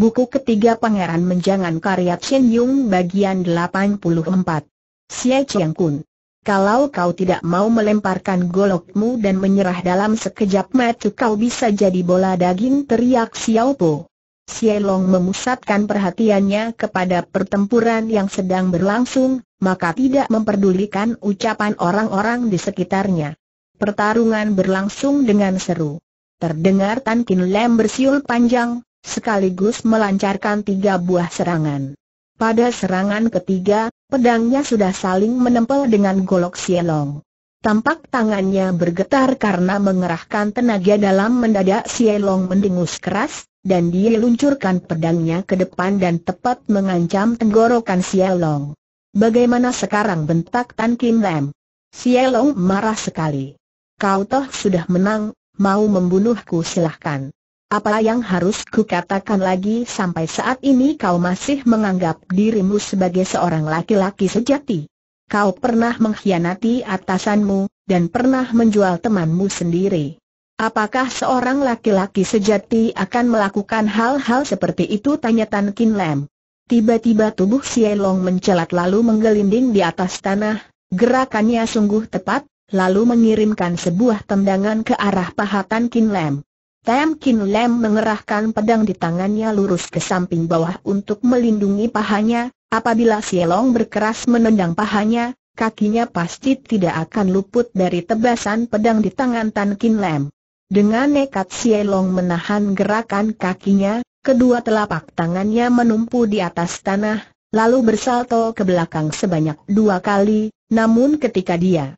Buku ketiga Pangeran Menjangan karya Chen Yung bagian 84. Xie Chiang Kun. Kalau kau tidak mau melemparkan golokmu dan menyerah dalam sekejap mata kau bisa jadi bola daging teriak Xiao Po. Xie Long memusatkan perhatiannya kepada pertempuran yang sedang berlangsung, maka tidak memperdulikan ucapan orang-orang di sekitarnya. Pertarungan berlangsung dengan seru. Terdengar Tan Kin Lem bersiul panjang, sekaligus melancarkan tiga buah serangan. Pada serangan ketiga, pedangnya sudah saling menempel dengan golok sielong. Tampak tangannya bergetar karena mengerahkan tenaga dalam mendadak sielong mendengus keras, dan dia luncurkan pedangnya ke depan dan tepat mengancam tenggorokan sielong. Bagaimana sekarang bentak Tan Kim Lam? Sielong marah sekali. Kau toh sudah menang, mau membunuhku silahkan. Apa yang harus kukatakan lagi sampai saat ini kau masih menganggap dirimu sebagai seorang laki-laki sejati. Kau pernah mengkhianati atasanmu, dan pernah menjual temanmu sendiri. Apakah seorang laki-laki sejati akan melakukan hal-hal seperti itu? Tanya Tan Kin Lam. Tiba-tiba tubuh Long mencelat lalu menggelinding di atas tanah, gerakannya sungguh tepat, lalu mengirimkan sebuah tendangan ke arah paha Tan Kin Lam. Tam Kin Lam mengerahkan pedang di tangannya lurus ke samping bawah untuk melindungi pahanya, apabila Sielong berkeras menendang pahanya, kakinya pasti tidak akan luput dari tebasan pedang di tangan Tan Kin Lam. Dengan nekat Sielong menahan gerakan kakinya, kedua telapak tangannya menumpu di atas tanah, lalu bersalto ke belakang sebanyak dua kali, namun ketika dia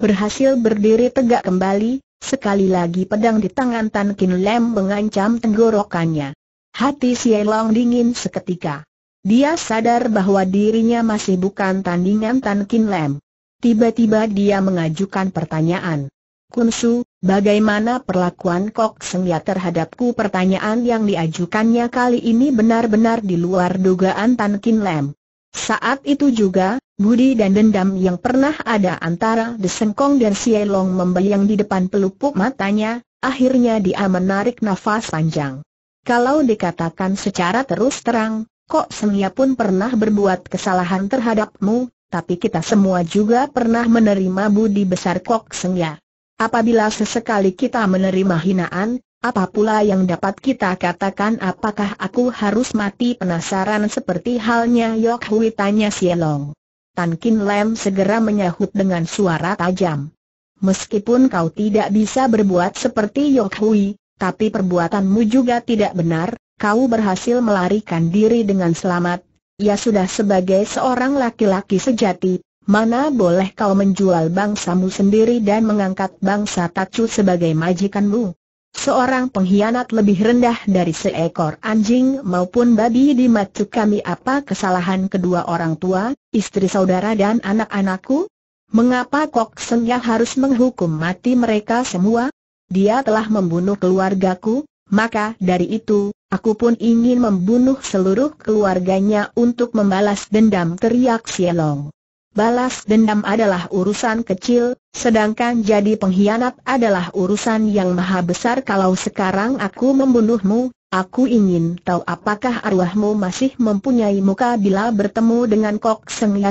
berhasil berdiri tegak kembali, Sekali lagi pedang di tangan Tan Kin Lem mengancam tenggorokannya. Hati Sielong dingin seketika. Dia sadar bahwa dirinya masih bukan tandingan Tan Kin Lem. Tiba-tiba dia mengajukan pertanyaan. Kun Su, bagaimana perlakuan Kok Seng Ya terhadapku? Pertanyaan yang diajukannya kali ini benar-benar di luar dugaan Tan Kin Lem. Saat itu juga, budi dan dendam yang pernah ada antara Desengkong dan Sielong membayang di depan pelupuk matanya, akhirnya dia menarik nafas panjang. Kalau dikatakan secara terus terang, kok Sengya pun pernah berbuat kesalahan terhadapmu, tapi kita semua juga pernah menerima budi besar kok Sengya. Apabila sesekali kita menerima hinaan, apa pula yang dapat kita katakan apakah aku harus mati penasaran seperti halnya Yok Hui tanya Sielong. Tan Kin Lam segera menyahut dengan suara tajam. Meskipun kau tidak bisa berbuat seperti Yok Hui, tapi perbuatanmu juga tidak benar, kau berhasil melarikan diri dengan selamat. Ya sudah sebagai seorang laki-laki sejati, Mana boleh kau menjual bangsamu sendiri dan mengangkat bangsa Tacu sebagai majikanmu? Seorang pengkhianat lebih rendah dari seekor anjing maupun babi di mata kami apa kesalahan kedua orang tua, istri saudara dan anak-anakku? Mengapa Kok Sengya harus menghukum mati mereka semua? Dia telah membunuh keluargaku, maka dari itu, aku pun ingin membunuh seluruh keluarganya untuk membalas dendam teriak Sielong balas dendam adalah urusan kecil, sedangkan jadi pengkhianat adalah urusan yang maha besar kalau sekarang aku membunuhmu, aku ingin tahu apakah arwahmu masih mempunyai muka bila bertemu dengan Kok Seng Ya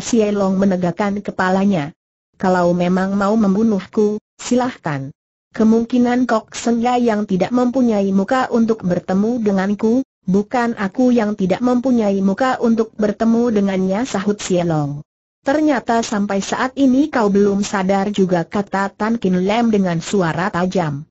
menegakkan kepalanya. Kalau memang mau membunuhku, silahkan. Kemungkinan Kok Seng ya yang tidak mempunyai muka untuk bertemu denganku, bukan aku yang tidak mempunyai muka untuk bertemu dengannya sahut Sielong. Ternyata sampai saat ini kau belum sadar juga kata Tan Kin Lem dengan suara tajam.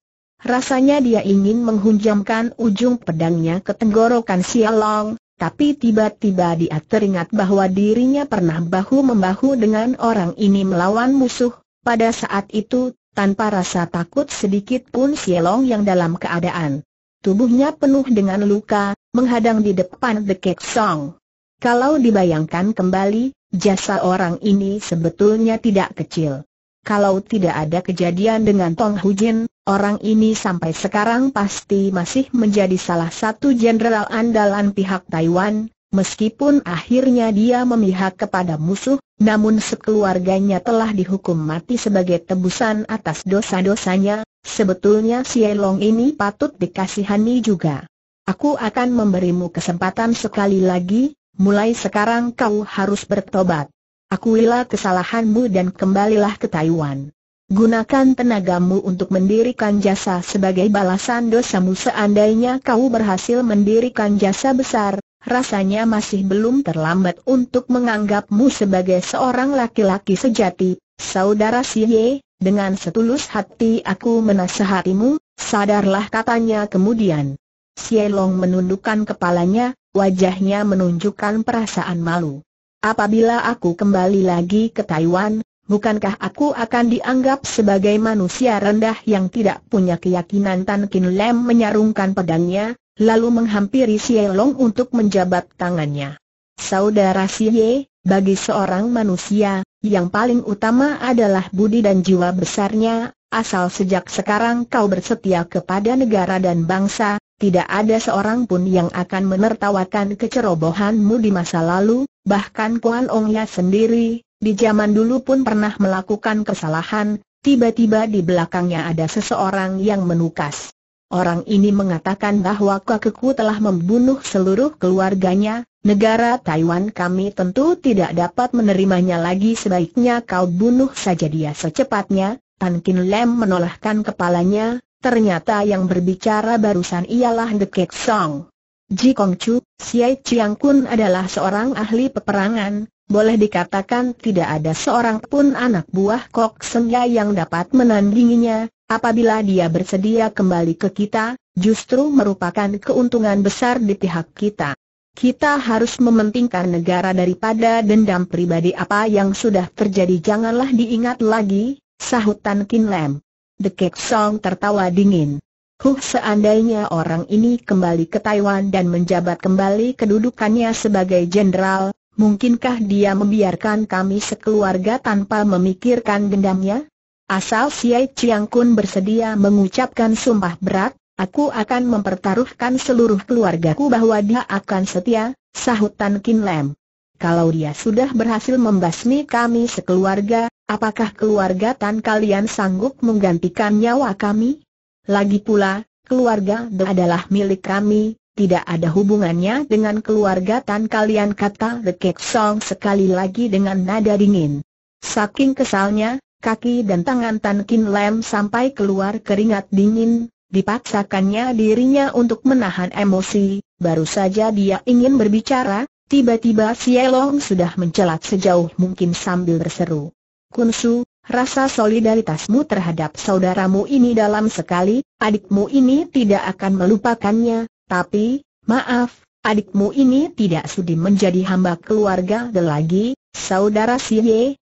Rasanya dia ingin menghunjamkan ujung pedangnya ke tenggorokan Sialong, tapi tiba-tiba dia teringat bahwa dirinya pernah bahu-membahu dengan orang ini melawan musuh. Pada saat itu, tanpa rasa takut sedikit pun Sialong yang dalam keadaan tubuhnya penuh dengan luka, menghadang di depan The Kek Song. Kalau dibayangkan kembali, Jasa orang ini sebetulnya tidak kecil. Kalau tidak ada kejadian dengan Tong Hujin, orang ini sampai sekarang pasti masih menjadi salah satu jenderal andalan pihak Taiwan, meskipun akhirnya dia memihak kepada musuh, namun sekeluarganya telah dihukum mati sebagai tebusan atas dosa-dosanya, sebetulnya si Elong ini patut dikasihani juga. Aku akan memberimu kesempatan sekali lagi, mulai sekarang kau harus bertobat. Akuilah kesalahanmu dan kembalilah ke Taiwan. Gunakan tenagamu untuk mendirikan jasa sebagai balasan dosamu seandainya kau berhasil mendirikan jasa besar, rasanya masih belum terlambat untuk menganggapmu sebagai seorang laki-laki sejati, saudara Siye, dengan setulus hati aku menasehatimu, sadarlah katanya kemudian. Long menundukkan kepalanya, wajahnya menunjukkan perasaan malu. Apabila aku kembali lagi ke Taiwan, bukankah aku akan dianggap sebagai manusia rendah yang tidak punya keyakinan Tan Kin Lam menyarungkan pedangnya, lalu menghampiri Long untuk menjabat tangannya. Saudara Xie, bagi seorang manusia, yang paling utama adalah budi dan jiwa besarnya, asal sejak sekarang kau bersetia kepada negara dan bangsa, tidak ada seorang pun yang akan menertawakan kecerobohanmu di masa lalu, bahkan Kuan Ong Ya sendiri, di zaman dulu pun pernah melakukan kesalahan, tiba-tiba di belakangnya ada seseorang yang menukas. Orang ini mengatakan bahwa kakekku telah membunuh seluruh keluarganya, negara Taiwan kami tentu tidak dapat menerimanya lagi sebaiknya kau bunuh saja dia secepatnya, Tan Kin Lem menolakkan kepalanya, Ternyata yang berbicara barusan ialah The Kek Song. Ji Kong Chu, Siai Chiang Kun adalah seorang ahli peperangan, boleh dikatakan tidak ada seorang pun anak buah Kok Sengya yang dapat menandinginya, apabila dia bersedia kembali ke kita, justru merupakan keuntungan besar di pihak kita. Kita harus mementingkan negara daripada dendam pribadi apa yang sudah terjadi janganlah diingat lagi, sahut Tan Kin Lam. The Kek Song tertawa dingin. Huh seandainya orang ini kembali ke Taiwan dan menjabat kembali kedudukannya sebagai jenderal, mungkinkah dia membiarkan kami sekeluarga tanpa memikirkan dendamnya? Asal Siai Chiang Kun bersedia mengucapkan sumpah berat, aku akan mempertaruhkan seluruh keluargaku bahwa dia akan setia, sahut Tan Kin Lam. Kalau dia sudah berhasil membasmi kami sekeluarga, apakah keluarga Tan kalian sanggup menggantikan nyawa kami? Lagi pula, keluarga De adalah milik kami, tidak ada hubungannya dengan keluarga Tan kalian kata The Cake Song sekali lagi dengan nada dingin. Saking kesalnya, kaki dan tangan Tan Kin Lam sampai keluar keringat dingin, dipaksakannya dirinya untuk menahan emosi, baru saja dia ingin berbicara, Tiba-tiba Sielong sudah mencelat sejauh mungkin sambil berseru. Kun Su, rasa solidaritasmu terhadap saudaramu ini dalam sekali, adikmu ini tidak akan melupakannya, tapi, maaf, adikmu ini tidak sudi menjadi hamba keluarga lagi, saudara si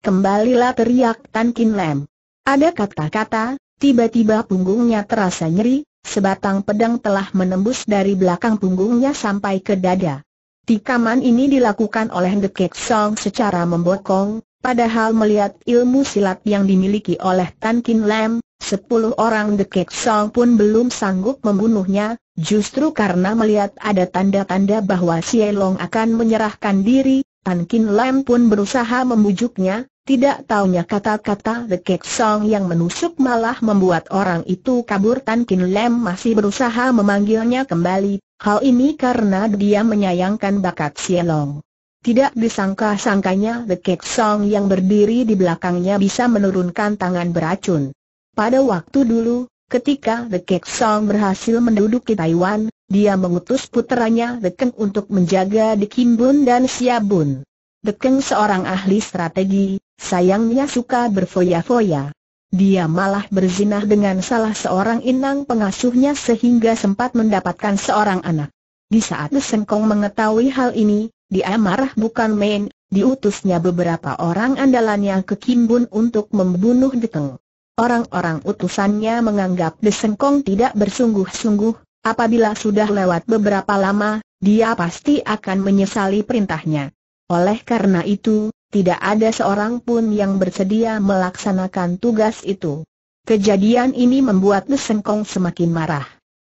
kembalilah teriak Tan Kin Lem. Ada kata-kata, tiba-tiba punggungnya terasa nyeri, sebatang pedang telah menembus dari belakang punggungnya sampai ke dada. Tikaman ini dilakukan oleh The Kek Song secara membokong, padahal melihat ilmu silat yang dimiliki oleh Tan Kin Lam, sepuluh orang The Kek Song pun belum sanggup membunuhnya, justru karena melihat ada tanda-tanda bahwa Sielong akan menyerahkan diri, Tan Kin Lam pun berusaha membujuknya, tidak taunya kata-kata The Kek Song yang menusuk malah membuat orang itu kabur Tan Kin Lem masih berusaha memanggilnya kembali, hal ini karena dia menyayangkan bakat Sielong. Tidak disangka-sangkanya The Kek Song yang berdiri di belakangnya bisa menurunkan tangan beracun. Pada waktu dulu, ketika The Kek Song berhasil menduduki Taiwan, dia mengutus putranya The Keng untuk menjaga The Kim Bun dan Sia Bun. The Keng seorang ahli strategi, Sayangnya suka berfoya-foya. Dia malah berzinah dengan salah seorang inang pengasuhnya sehingga sempat mendapatkan seorang anak. Di saat Sengkong mengetahui hal ini, dia marah bukan main, diutusnya beberapa orang andalannya ke Kimbun untuk membunuh Deteng. Orang-orang utusannya menganggap Desengkong tidak bersungguh-sungguh, apabila sudah lewat beberapa lama, dia pasti akan menyesali perintahnya. Oleh karena itu, tidak ada seorang pun yang bersedia melaksanakan tugas itu. Kejadian ini membuat Desengkong semakin marah.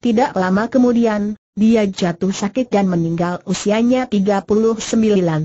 Tidak lama kemudian, dia jatuh sakit dan meninggal usianya 39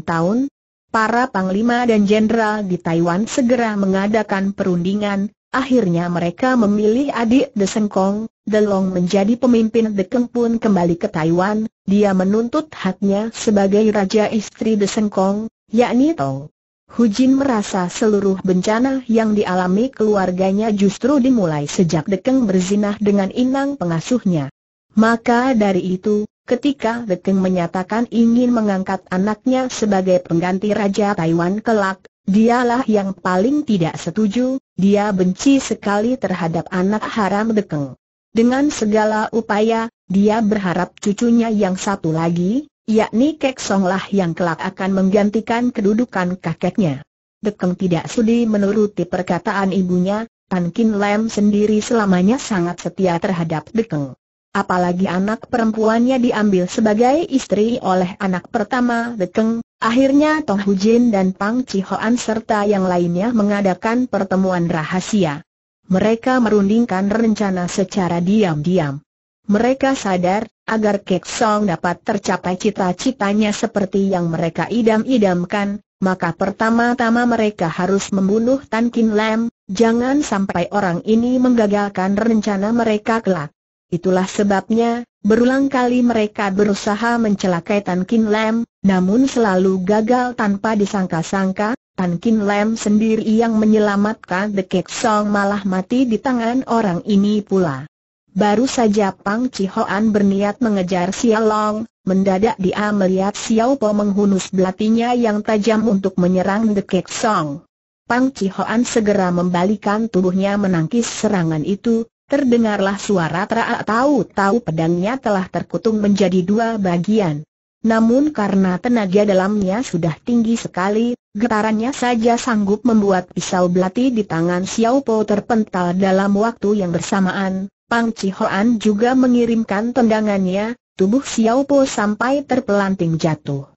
tahun. Para panglima dan jenderal di Taiwan segera mengadakan perundingan, akhirnya mereka memilih adik Desengkong, Delong menjadi pemimpin Keng pun kembali ke Taiwan, dia menuntut haknya sebagai raja istri Desengkong, yakni Tong. Hujin merasa seluruh bencana yang dialami keluarganya justru dimulai sejak Dekeng berzinah dengan inang pengasuhnya. Maka dari itu, ketika Dekeng menyatakan ingin mengangkat anaknya sebagai pengganti Raja Taiwan kelak, dialah yang paling tidak setuju, dia benci sekali terhadap anak haram Dekeng. Dengan segala upaya, dia berharap cucunya yang satu lagi, yakni Kek Song lah yang kelak akan menggantikan kedudukan kakeknya. Dekeng tidak sudi menuruti perkataan ibunya, Tan Kin Lam sendiri selamanya sangat setia terhadap Dekeng. Apalagi anak perempuannya diambil sebagai istri oleh anak pertama Dekeng, akhirnya Tong Hujin dan Pang Hoan serta yang lainnya mengadakan pertemuan rahasia. Mereka merundingkan rencana secara diam-diam. Mereka sadar, agar Kek Song dapat tercapai cita-citanya seperti yang mereka idam-idamkan, maka pertama-tama mereka harus membunuh Tan Kin Lam, jangan sampai orang ini menggagalkan rencana mereka kelak. Itulah sebabnya, berulang kali mereka berusaha mencelakai Tan Kin Lam, namun selalu gagal tanpa disangka-sangka, Tan Kin Lam sendiri yang menyelamatkan The Kek Song malah mati di tangan orang ini pula. Baru saja Pang Cihoan berniat mengejar Xiao Long, mendadak dia melihat Xiao Po menghunus belatinya yang tajam untuk menyerang The Kek Song. Pang Cihoan segera membalikan tubuhnya menangkis serangan itu, terdengarlah suara teraak tahu-tahu pedangnya telah terkutung menjadi dua bagian. Namun karena tenaga dalamnya sudah tinggi sekali, getarannya saja sanggup membuat pisau belati di tangan Xiao Po terpental dalam waktu yang bersamaan, Pang Cihoan juga mengirimkan tendangannya, tubuh Xiao Po sampai terpelanting jatuh.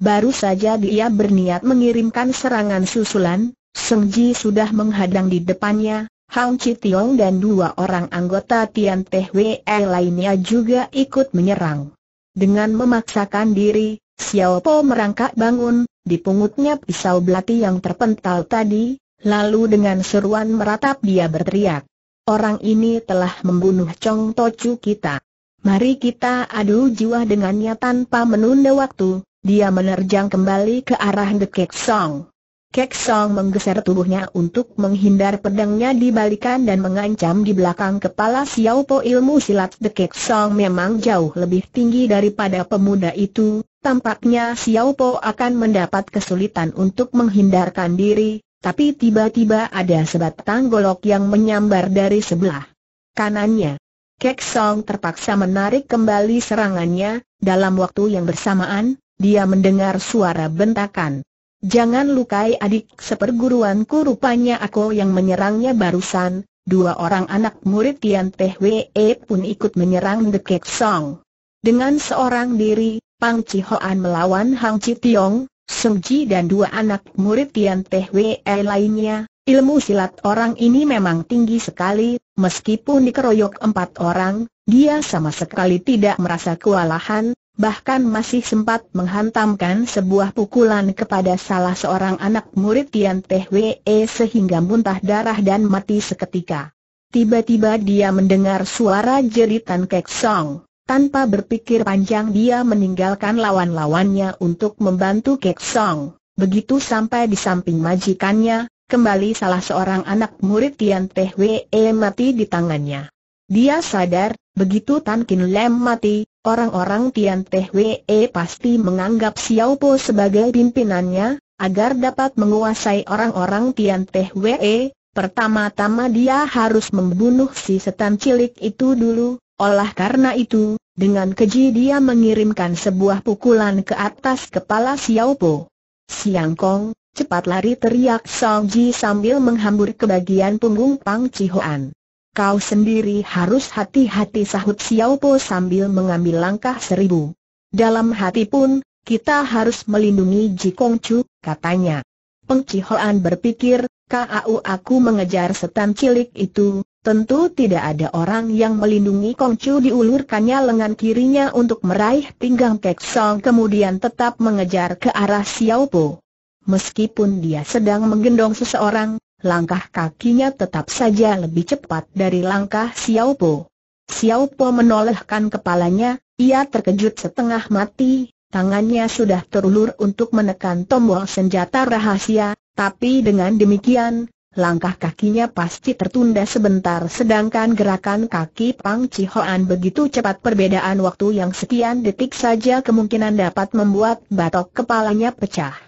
Baru saja dia berniat mengirimkan serangan susulan, Seng Ji sudah menghadang di depannya, Hang Tiong dan dua orang anggota Tian Teh Wei lainnya juga ikut menyerang. Dengan memaksakan diri, Xiao Po merangkak bangun, dipungutnya pisau belati yang terpental tadi, lalu dengan seruan meratap dia berteriak. Orang ini telah membunuh Chong Tocu kita. Mari kita adu jiwa dengannya tanpa menunda waktu. Dia menerjang kembali ke arah The Kek Song. Kek Song menggeser tubuhnya untuk menghindar pedangnya dibalikan dan mengancam di belakang kepala Xiao Po ilmu silat The Kek Song memang jauh lebih tinggi daripada pemuda itu, tampaknya Xiao Po akan mendapat kesulitan untuk menghindarkan diri, tapi tiba-tiba ada sebatang golok yang menyambar dari sebelah kanannya. Kek Song terpaksa menarik kembali serangannya, dalam waktu yang bersamaan, dia mendengar suara bentakan. Jangan lukai adik seperguruanku rupanya aku yang menyerangnya barusan, dua orang anak murid Tian Teh Wee pun ikut menyerang The Kek Song. Dengan seorang diri, Pang Hoan melawan Hang Chi Tiong, Sengji dan dua anak murid Tian Teh Wei lainnya, ilmu silat orang ini memang tinggi sekali, meskipun dikeroyok empat orang, dia sama sekali tidak merasa kewalahan, bahkan masih sempat menghantamkan sebuah pukulan kepada salah seorang anak murid Tian Teh Wei sehingga muntah darah dan mati seketika. Tiba-tiba dia mendengar suara jeritan Kek Song. Tanpa berpikir panjang dia meninggalkan lawan-lawannya untuk membantu Kek Song. Begitu sampai di samping majikannya, kembali salah seorang anak murid Tian Teh Wee mati di tangannya. Dia sadar, begitu Tan Kin Lem mati, orang-orang Tian Teh Wee pasti menganggap Xiao Po sebagai pimpinannya, agar dapat menguasai orang-orang Tian Teh Wee, pertama-tama dia harus membunuh si setan cilik itu dulu, oleh karena itu, dengan keji dia mengirimkan sebuah pukulan ke atas kepala Xiao Po. Siang Kong, cepat lari teriak Song Ji sambil menghambur ke bagian punggung Pang Cihoan. Kau sendiri harus hati-hati sahut Xiao Po sambil mengambil langkah seribu. Dalam hati pun, kita harus melindungi Ji Kong Chu, katanya. Peng Cihoan berpikir, kau aku mengejar setan cilik itu, Tentu tidak ada orang yang melindungi Kong Kongcu diulurkannya lengan kirinya untuk meraih pinggang Kek Song kemudian tetap mengejar ke arah Xiao Po. Meskipun dia sedang menggendong seseorang, langkah kakinya tetap saja lebih cepat dari langkah Xiao Po. Xiao Po menolehkan kepalanya, ia terkejut setengah mati, tangannya sudah terulur untuk menekan tombol senjata rahasia, tapi dengan demikian, langkah kakinya pasti tertunda sebentar sedangkan gerakan kaki Pang Cihoan begitu cepat perbedaan waktu yang sekian detik saja kemungkinan dapat membuat batok kepalanya pecah.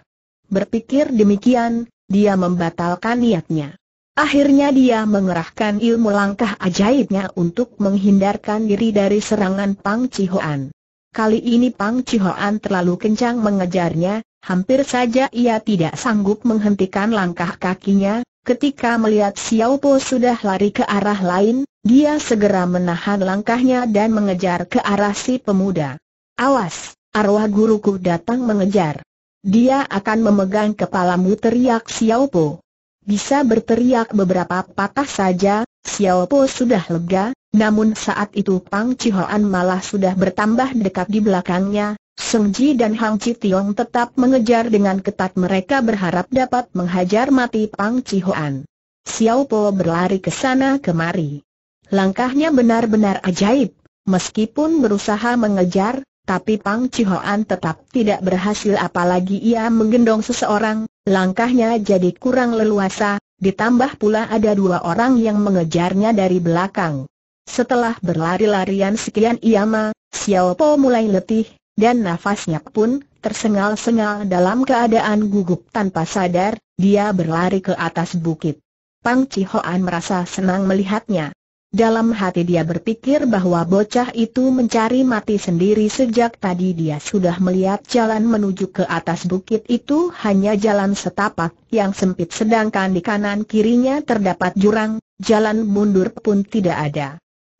Berpikir demikian, dia membatalkan niatnya. Akhirnya dia mengerahkan ilmu langkah ajaibnya untuk menghindarkan diri dari serangan Pang Cihoan. Kali ini Pang Cihoan terlalu kencang mengejarnya, hampir saja ia tidak sanggup menghentikan langkah kakinya, Ketika melihat Xiao Po sudah lari ke arah lain, dia segera menahan langkahnya dan mengejar ke arah si pemuda. Awas, arwah guruku datang mengejar. Dia akan memegang kepalamu teriak Xiao Po. Bisa berteriak beberapa patah saja, Xiao Po sudah lega, namun saat itu Pang Cihoan malah sudah bertambah dekat di belakangnya, Seng Ji dan Hang Chi Tiong tetap mengejar dengan ketat mereka berharap dapat menghajar mati Pang Chi Hoan. Xiao Po berlari ke sana kemari. Langkahnya benar-benar ajaib. Meskipun berusaha mengejar, tapi Pang Chi Hoan tetap tidak berhasil apalagi ia menggendong seseorang, langkahnya jadi kurang leluasa, ditambah pula ada dua orang yang mengejarnya dari belakang. Setelah berlari-larian sekian iama, Xiao Po mulai letih, dan nafasnya pun tersengal-sengal dalam keadaan gugup tanpa sadar, dia berlari ke atas bukit. Pang Cihoan merasa senang melihatnya. Dalam hati dia berpikir bahwa bocah itu mencari mati sendiri sejak tadi dia sudah melihat jalan menuju ke atas bukit itu hanya jalan setapak yang sempit sedangkan di kanan kirinya terdapat jurang, jalan mundur pun tidak ada.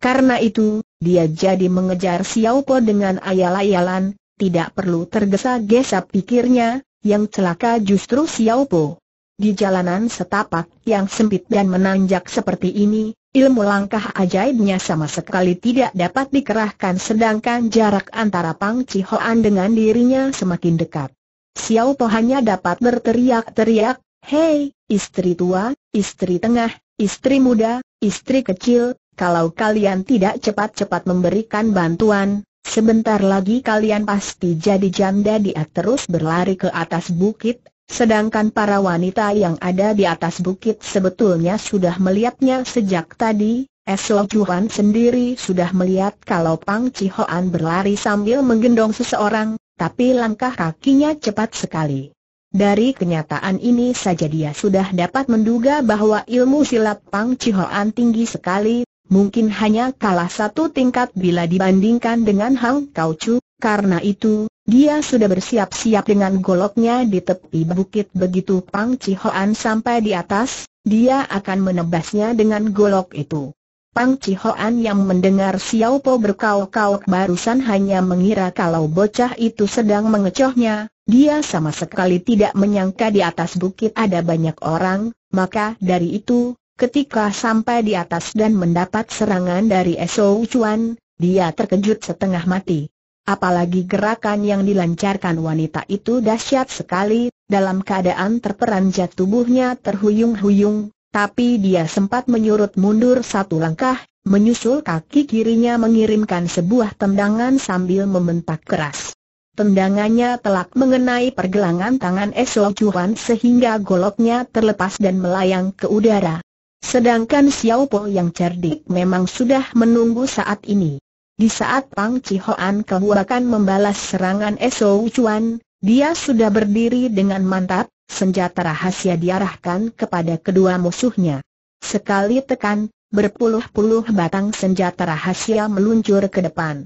Karena itu, dia jadi mengejar Xiao Po dengan ayal-ayalan, tidak perlu tergesa-gesa pikirnya, yang celaka justru Xiao Po. Di jalanan setapak yang sempit dan menanjak seperti ini, ilmu langkah ajaibnya sama sekali tidak dapat dikerahkan sedangkan jarak antara Pang Cihoan dengan dirinya semakin dekat. Xiao Po hanya dapat berteriak-teriak, Hei, istri tua, istri tengah, istri muda, istri kecil, kalau kalian tidak cepat-cepat memberikan bantuan, sebentar lagi kalian pasti jadi janda dia terus berlari ke atas bukit, sedangkan para wanita yang ada di atas bukit sebetulnya sudah melihatnya sejak tadi, Eslo Chuan sendiri sudah melihat kalau Pang Cihoan berlari sambil menggendong seseorang, tapi langkah kakinya cepat sekali. Dari kenyataan ini saja dia sudah dapat menduga bahwa ilmu silat Pang Cihoan tinggi sekali, mungkin hanya kalah satu tingkat bila dibandingkan dengan Hang Kau Chu, karena itu, dia sudah bersiap-siap dengan goloknya di tepi bukit begitu Pang Cihoan sampai di atas, dia akan menebasnya dengan golok itu. Pang Cihoan yang mendengar Xiao Po berkauk-kauk barusan hanya mengira kalau bocah itu sedang mengecohnya, dia sama sekali tidak menyangka di atas bukit ada banyak orang, maka dari itu, Ketika sampai di atas dan mendapat serangan dari Esau Chuan, dia terkejut setengah mati. Apalagi gerakan yang dilancarkan wanita itu dahsyat sekali, dalam keadaan terperanjat tubuhnya terhuyung-huyung, tapi dia sempat menyurut mundur satu langkah, menyusul kaki kirinya mengirimkan sebuah tendangan sambil membentak keras. Tendangannya telak mengenai pergelangan tangan Esau Chuan sehingga goloknya terlepas dan melayang ke udara. Sedangkan Xiao Po yang cerdik memang sudah menunggu saat ini. Di saat Pang Cihoan kehuakan membalas serangan Esau Chuan, dia sudah berdiri dengan mantap, senjata rahasia diarahkan kepada kedua musuhnya. Sekali tekan, berpuluh-puluh batang senjata rahasia meluncur ke depan.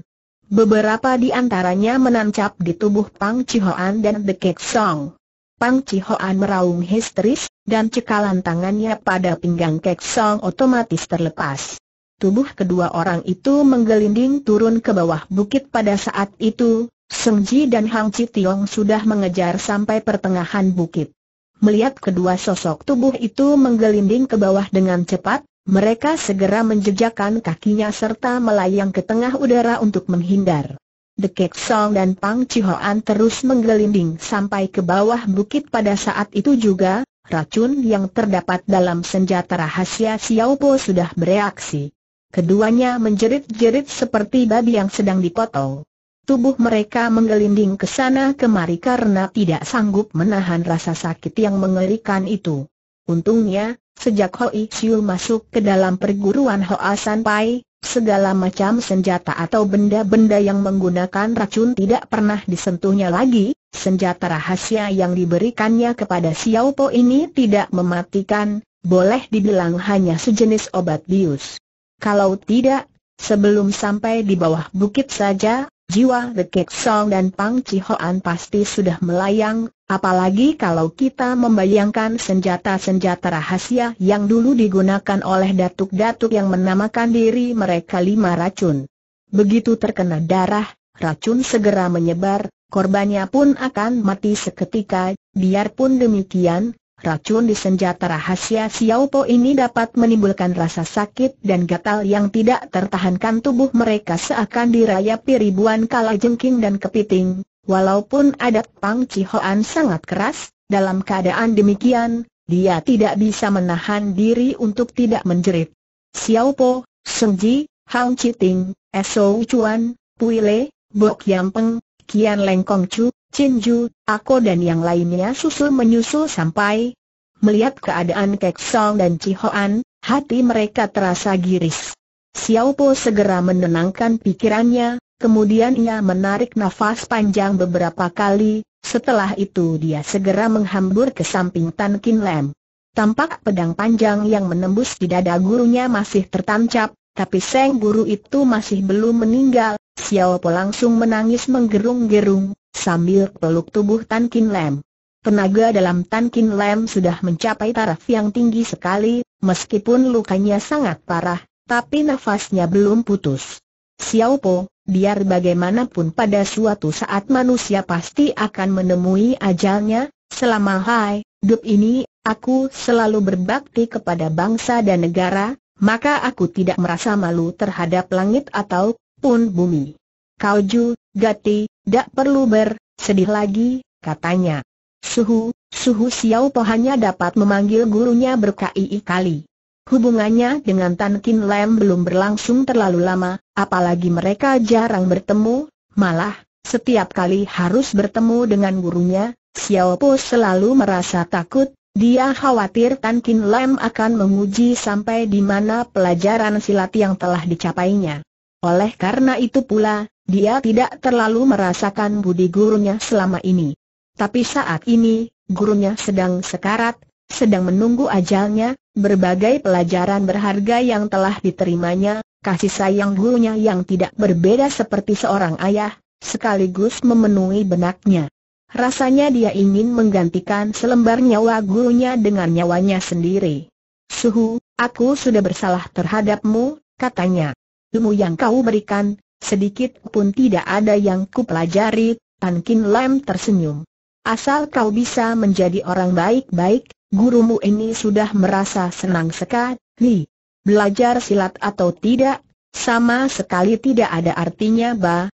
Beberapa di antaranya menancap di tubuh Pang Cihoan dan The Kek Song. Pang Cihoan meraung histeris, dan cekalan tangannya pada pinggang Kek Song otomatis terlepas. Tubuh kedua orang itu menggelinding turun ke bawah bukit pada saat itu, Seng Ji dan Hang Chi Tiong sudah mengejar sampai pertengahan bukit. Melihat kedua sosok tubuh itu menggelinding ke bawah dengan cepat, mereka segera menjejakkan kakinya serta melayang ke tengah udara untuk menghindar. Dekek Song dan Pang Cihoan terus menggelinding sampai ke bawah bukit pada saat itu juga, racun yang terdapat dalam senjata rahasia Xiao Po sudah bereaksi. Keduanya menjerit-jerit seperti babi yang sedang dipotong. Tubuh mereka menggelinding ke sana kemari karena tidak sanggup menahan rasa sakit yang mengerikan itu. Untungnya, Sejak Hoi Siu masuk ke dalam perguruan Hoa San Pai, segala macam senjata atau benda-benda yang menggunakan racun tidak pernah disentuhnya lagi, senjata rahasia yang diberikannya kepada Xiao Po ini tidak mematikan, boleh dibilang hanya sejenis obat bius. Kalau tidak, sebelum sampai di bawah bukit saja, jiwa The Kek Song dan Pang Cihoan pasti sudah melayang, apalagi kalau kita membayangkan senjata-senjata rahasia yang dulu digunakan oleh datuk-datuk yang menamakan diri mereka lima racun. Begitu terkena darah, racun segera menyebar, korbannya pun akan mati seketika, biarpun demikian, Racun di senjata rahasia Po ini dapat menimbulkan rasa sakit dan gatal yang tidak tertahankan tubuh mereka seakan dirayapi ribuan kala jengking dan kepiting. Walaupun adat Pang Cihoan sangat keras, dalam keadaan demikian, dia tidak bisa menahan diri untuk tidak menjerit. Xiao Po, Song Ji, Hang Chiting, Esou Chuan, Pui Le, Bok Yampeng, Kian Leng Chu, Chinju, aku dan yang lainnya susul menyusul sampai melihat keadaan Kek Song dan Chi hati mereka terasa giris. Xiao Po segera menenangkan pikirannya, kemudian ia menarik nafas panjang beberapa kali, setelah itu dia segera menghambur ke samping Tan Kin Lam. Tampak pedang panjang yang menembus di dada gurunya masih tertancap, tapi Seng Guru itu masih belum meninggal, Xiao Po langsung menangis menggerung-gerung, sambil peluk tubuh Tan Kin Lam. Tenaga dalam Tan Kin Lam sudah mencapai taraf yang tinggi sekali, meskipun lukanya sangat parah, tapi nafasnya belum putus. Xiao Po, biar bagaimanapun pada suatu saat manusia pasti akan menemui ajalnya, selama hai, dup ini, aku selalu berbakti kepada bangsa dan negara, maka aku tidak merasa malu terhadap langit atau pun bumi. Kauju, Gati, Tak perlu ber, sedih lagi, katanya. Suhu, Suhu Xiao Po hanya dapat memanggil gurunya berkali kali. Hubungannya dengan Tan Kin Lam belum berlangsung terlalu lama, apalagi mereka jarang bertemu, malah, setiap kali harus bertemu dengan gurunya, Xiao Po selalu merasa takut, dia khawatir Tan Kin Lam akan menguji sampai di mana pelajaran silat yang telah dicapainya. Oleh karena itu pula, dia tidak terlalu merasakan budi gurunya selama ini. Tapi saat ini, gurunya sedang sekarat, sedang menunggu ajalnya, berbagai pelajaran berharga yang telah diterimanya, kasih sayang gurunya yang tidak berbeda seperti seorang ayah, sekaligus memenuhi benaknya. Rasanya dia ingin menggantikan selembar nyawa gurunya dengan nyawanya sendiri. Suhu, aku sudah bersalah terhadapmu, katanya. Ilmu yang kau berikan, Sedikit pun tidak ada yang kupelajari, Tan Kin Lam tersenyum. Asal kau bisa menjadi orang baik-baik, gurumu ini sudah merasa senang sekali. Belajar silat atau tidak, sama sekali tidak ada artinya ba,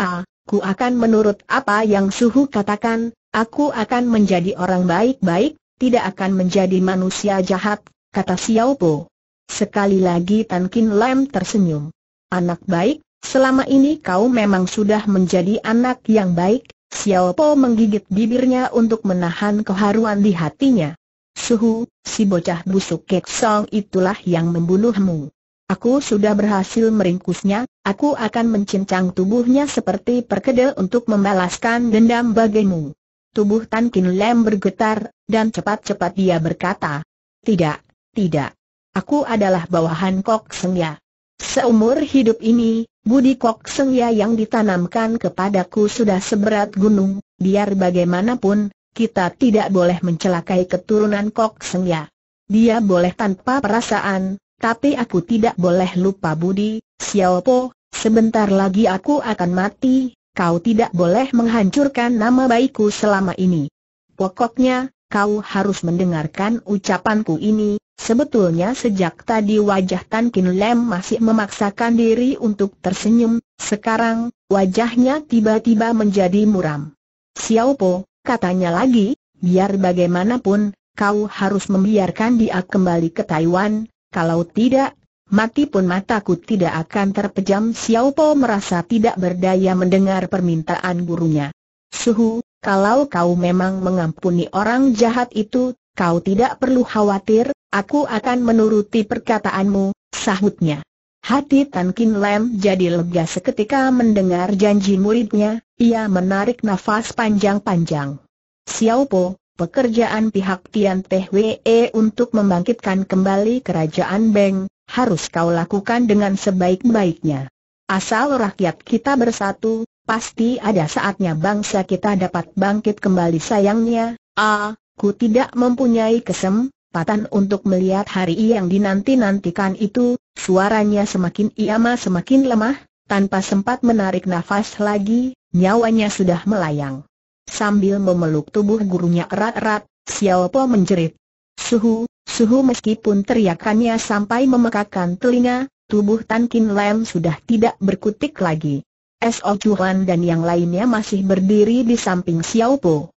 A, ku akan menurut apa yang suhu katakan, aku akan menjadi orang baik-baik, tidak akan menjadi manusia jahat, kata Xiao Po. Sekali lagi Tan Kin Lam tersenyum. Anak baik, Selama ini kau memang sudah menjadi anak yang baik, Xiao Po menggigit bibirnya untuk menahan keharuan di hatinya. Suhu, si bocah busuk Kek Song itulah yang membunuhmu. Aku sudah berhasil meringkusnya, aku akan mencincang tubuhnya seperti perkedel untuk membalaskan dendam bagimu. Tubuh Tan Kin Lam bergetar, dan cepat-cepat dia berkata, Tidak, tidak. Aku adalah bawahan Kok ya. Seumur hidup ini, Budi Kok Sengya yang ditanamkan kepadaku sudah seberat gunung, biar bagaimanapun, kita tidak boleh mencelakai keturunan Kok Sengya. Dia boleh tanpa perasaan, tapi aku tidak boleh lupa Budi, Xiao Po, sebentar lagi aku akan mati, kau tidak boleh menghancurkan nama baikku selama ini. Pokoknya, kau harus mendengarkan ucapanku ini, Sebetulnya sejak tadi wajah Tan Kin Lem masih memaksakan diri untuk tersenyum, sekarang, wajahnya tiba-tiba menjadi muram. Xiao Po, katanya lagi, biar bagaimanapun, kau harus membiarkan dia kembali ke Taiwan, kalau tidak, mati pun mataku tidak akan terpejam Xiao Po merasa tidak berdaya mendengar permintaan gurunya. Suhu, kalau kau memang mengampuni orang jahat itu, kau tidak perlu khawatir, aku akan menuruti perkataanmu, sahutnya. Hati Tan Kin Lem jadi lega seketika mendengar janji muridnya, ia menarik nafas panjang-panjang. Xiao Po, pekerjaan pihak Tian Teh Wee untuk membangkitkan kembali kerajaan Beng, harus kau lakukan dengan sebaik-baiknya. Asal rakyat kita bersatu, pasti ada saatnya bangsa kita dapat bangkit kembali sayangnya, ah, Ku tidak mempunyai kesempatan untuk melihat hari yang dinanti-nantikan itu, suaranya semakin iama semakin lemah, tanpa sempat menarik nafas lagi, nyawanya sudah melayang. Sambil memeluk tubuh gurunya erat-erat, Xiao Po menjerit. Suhu, suhu meskipun teriakannya sampai memekakan telinga, tubuh Tan Kin Lam sudah tidak berkutik lagi. S.O. Oh Chuan dan yang lainnya masih berdiri di samping Xiao Po.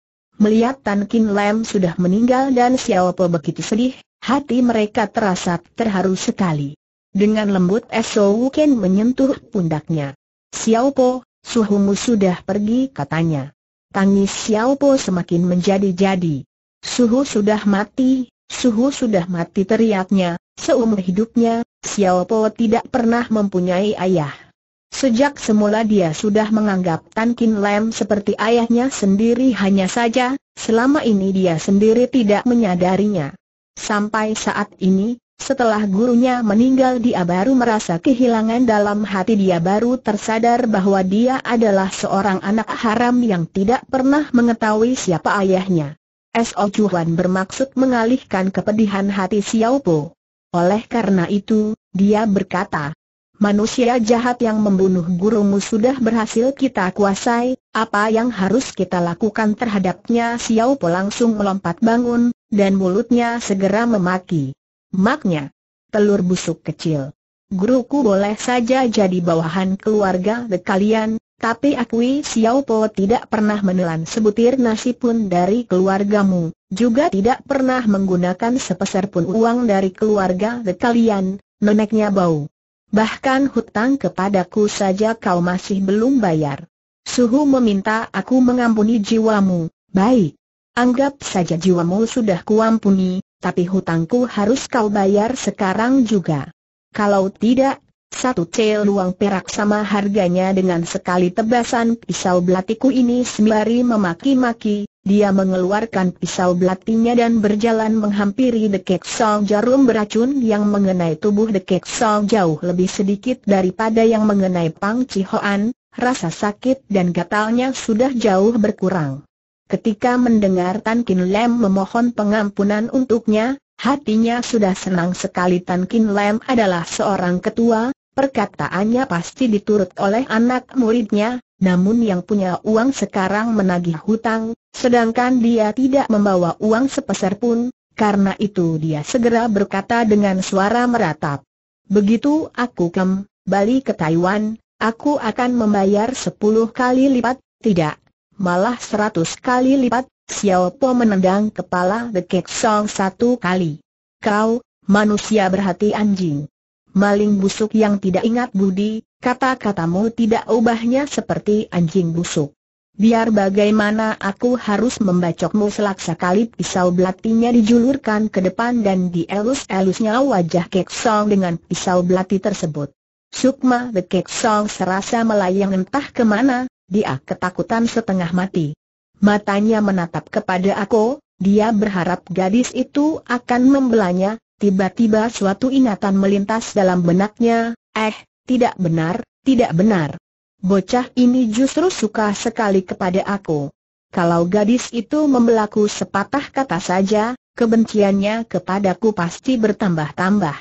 Melihat Tan Kin Lam sudah meninggal dan Xiao Po begitu sedih, hati mereka terasa terharu sekali. Dengan lembut Esou Ken menyentuh pundaknya. Xiao Po, suhumu sudah pergi katanya. Tangis Xiao Po semakin menjadi-jadi. Suhu sudah mati, suhu sudah mati teriaknya, seumur hidupnya, Xiao Po tidak pernah mempunyai ayah. Sejak semula dia sudah menganggap Tan Kin Lam seperti ayahnya sendiri hanya saja, selama ini dia sendiri tidak menyadarinya. Sampai saat ini, setelah gurunya meninggal dia baru merasa kehilangan dalam hati dia baru tersadar bahwa dia adalah seorang anak haram yang tidak pernah mengetahui siapa ayahnya. S.O. Chuan bermaksud mengalihkan kepedihan hati Xiao Po. Oleh karena itu, dia berkata, Manusia jahat yang membunuh gurumu sudah berhasil kita kuasai, apa yang harus kita lakukan terhadapnya Xiao Po langsung melompat bangun, dan mulutnya segera memaki. Maknya, telur busuk kecil. Guruku boleh saja jadi bawahan keluarga kalian, tapi akui Xiao Po tidak pernah menelan sebutir nasi pun dari keluargamu, juga tidak pernah menggunakan sepeser pun uang dari keluarga kalian, neneknya bau. Bahkan hutang kepadaku saja kau masih belum bayar. Suhu meminta aku mengampuni jiwamu, baik. Anggap saja jiwamu sudah kuampuni, tapi hutangku harus kau bayar sekarang juga. Kalau tidak, satu cel luang perak sama harganya dengan sekali tebasan pisau belatiku ini sembari memaki-maki, dia mengeluarkan pisau belatinya dan berjalan menghampiri dekek song jarum beracun yang mengenai tubuh dekek song jauh lebih sedikit daripada yang mengenai Pang Cihoan, rasa sakit dan gatalnya sudah jauh berkurang. Ketika mendengar Tan Kin Lem memohon pengampunan untuknya, Hatinya sudah senang sekali Tan Kin Lem adalah seorang ketua, Perkataannya pasti diturut oleh anak muridnya, namun yang punya uang sekarang menagih hutang, sedangkan dia tidak membawa uang sepeser pun, karena itu dia segera berkata dengan suara meratap. Begitu aku kembali ke Taiwan, aku akan membayar sepuluh kali lipat, tidak, malah seratus kali lipat, Xiao Po menendang kepala The Kek Song satu kali. Kau, manusia berhati anjing maling busuk yang tidak ingat budi, kata-katamu tidak ubahnya seperti anjing busuk. Biar bagaimana aku harus membacokmu selaksa kali pisau belatinya dijulurkan ke depan dan dielus-elusnya wajah Kek Song dengan pisau belati tersebut. Sukma The Kek Song serasa melayang entah kemana, dia ketakutan setengah mati. Matanya menatap kepada aku, dia berharap gadis itu akan membelanya, Tiba-tiba suatu ingatan melintas dalam benaknya, eh, tidak benar, tidak benar. Bocah ini justru suka sekali kepada aku. Kalau gadis itu membelaku sepatah kata saja, kebenciannya kepadaku pasti bertambah-tambah.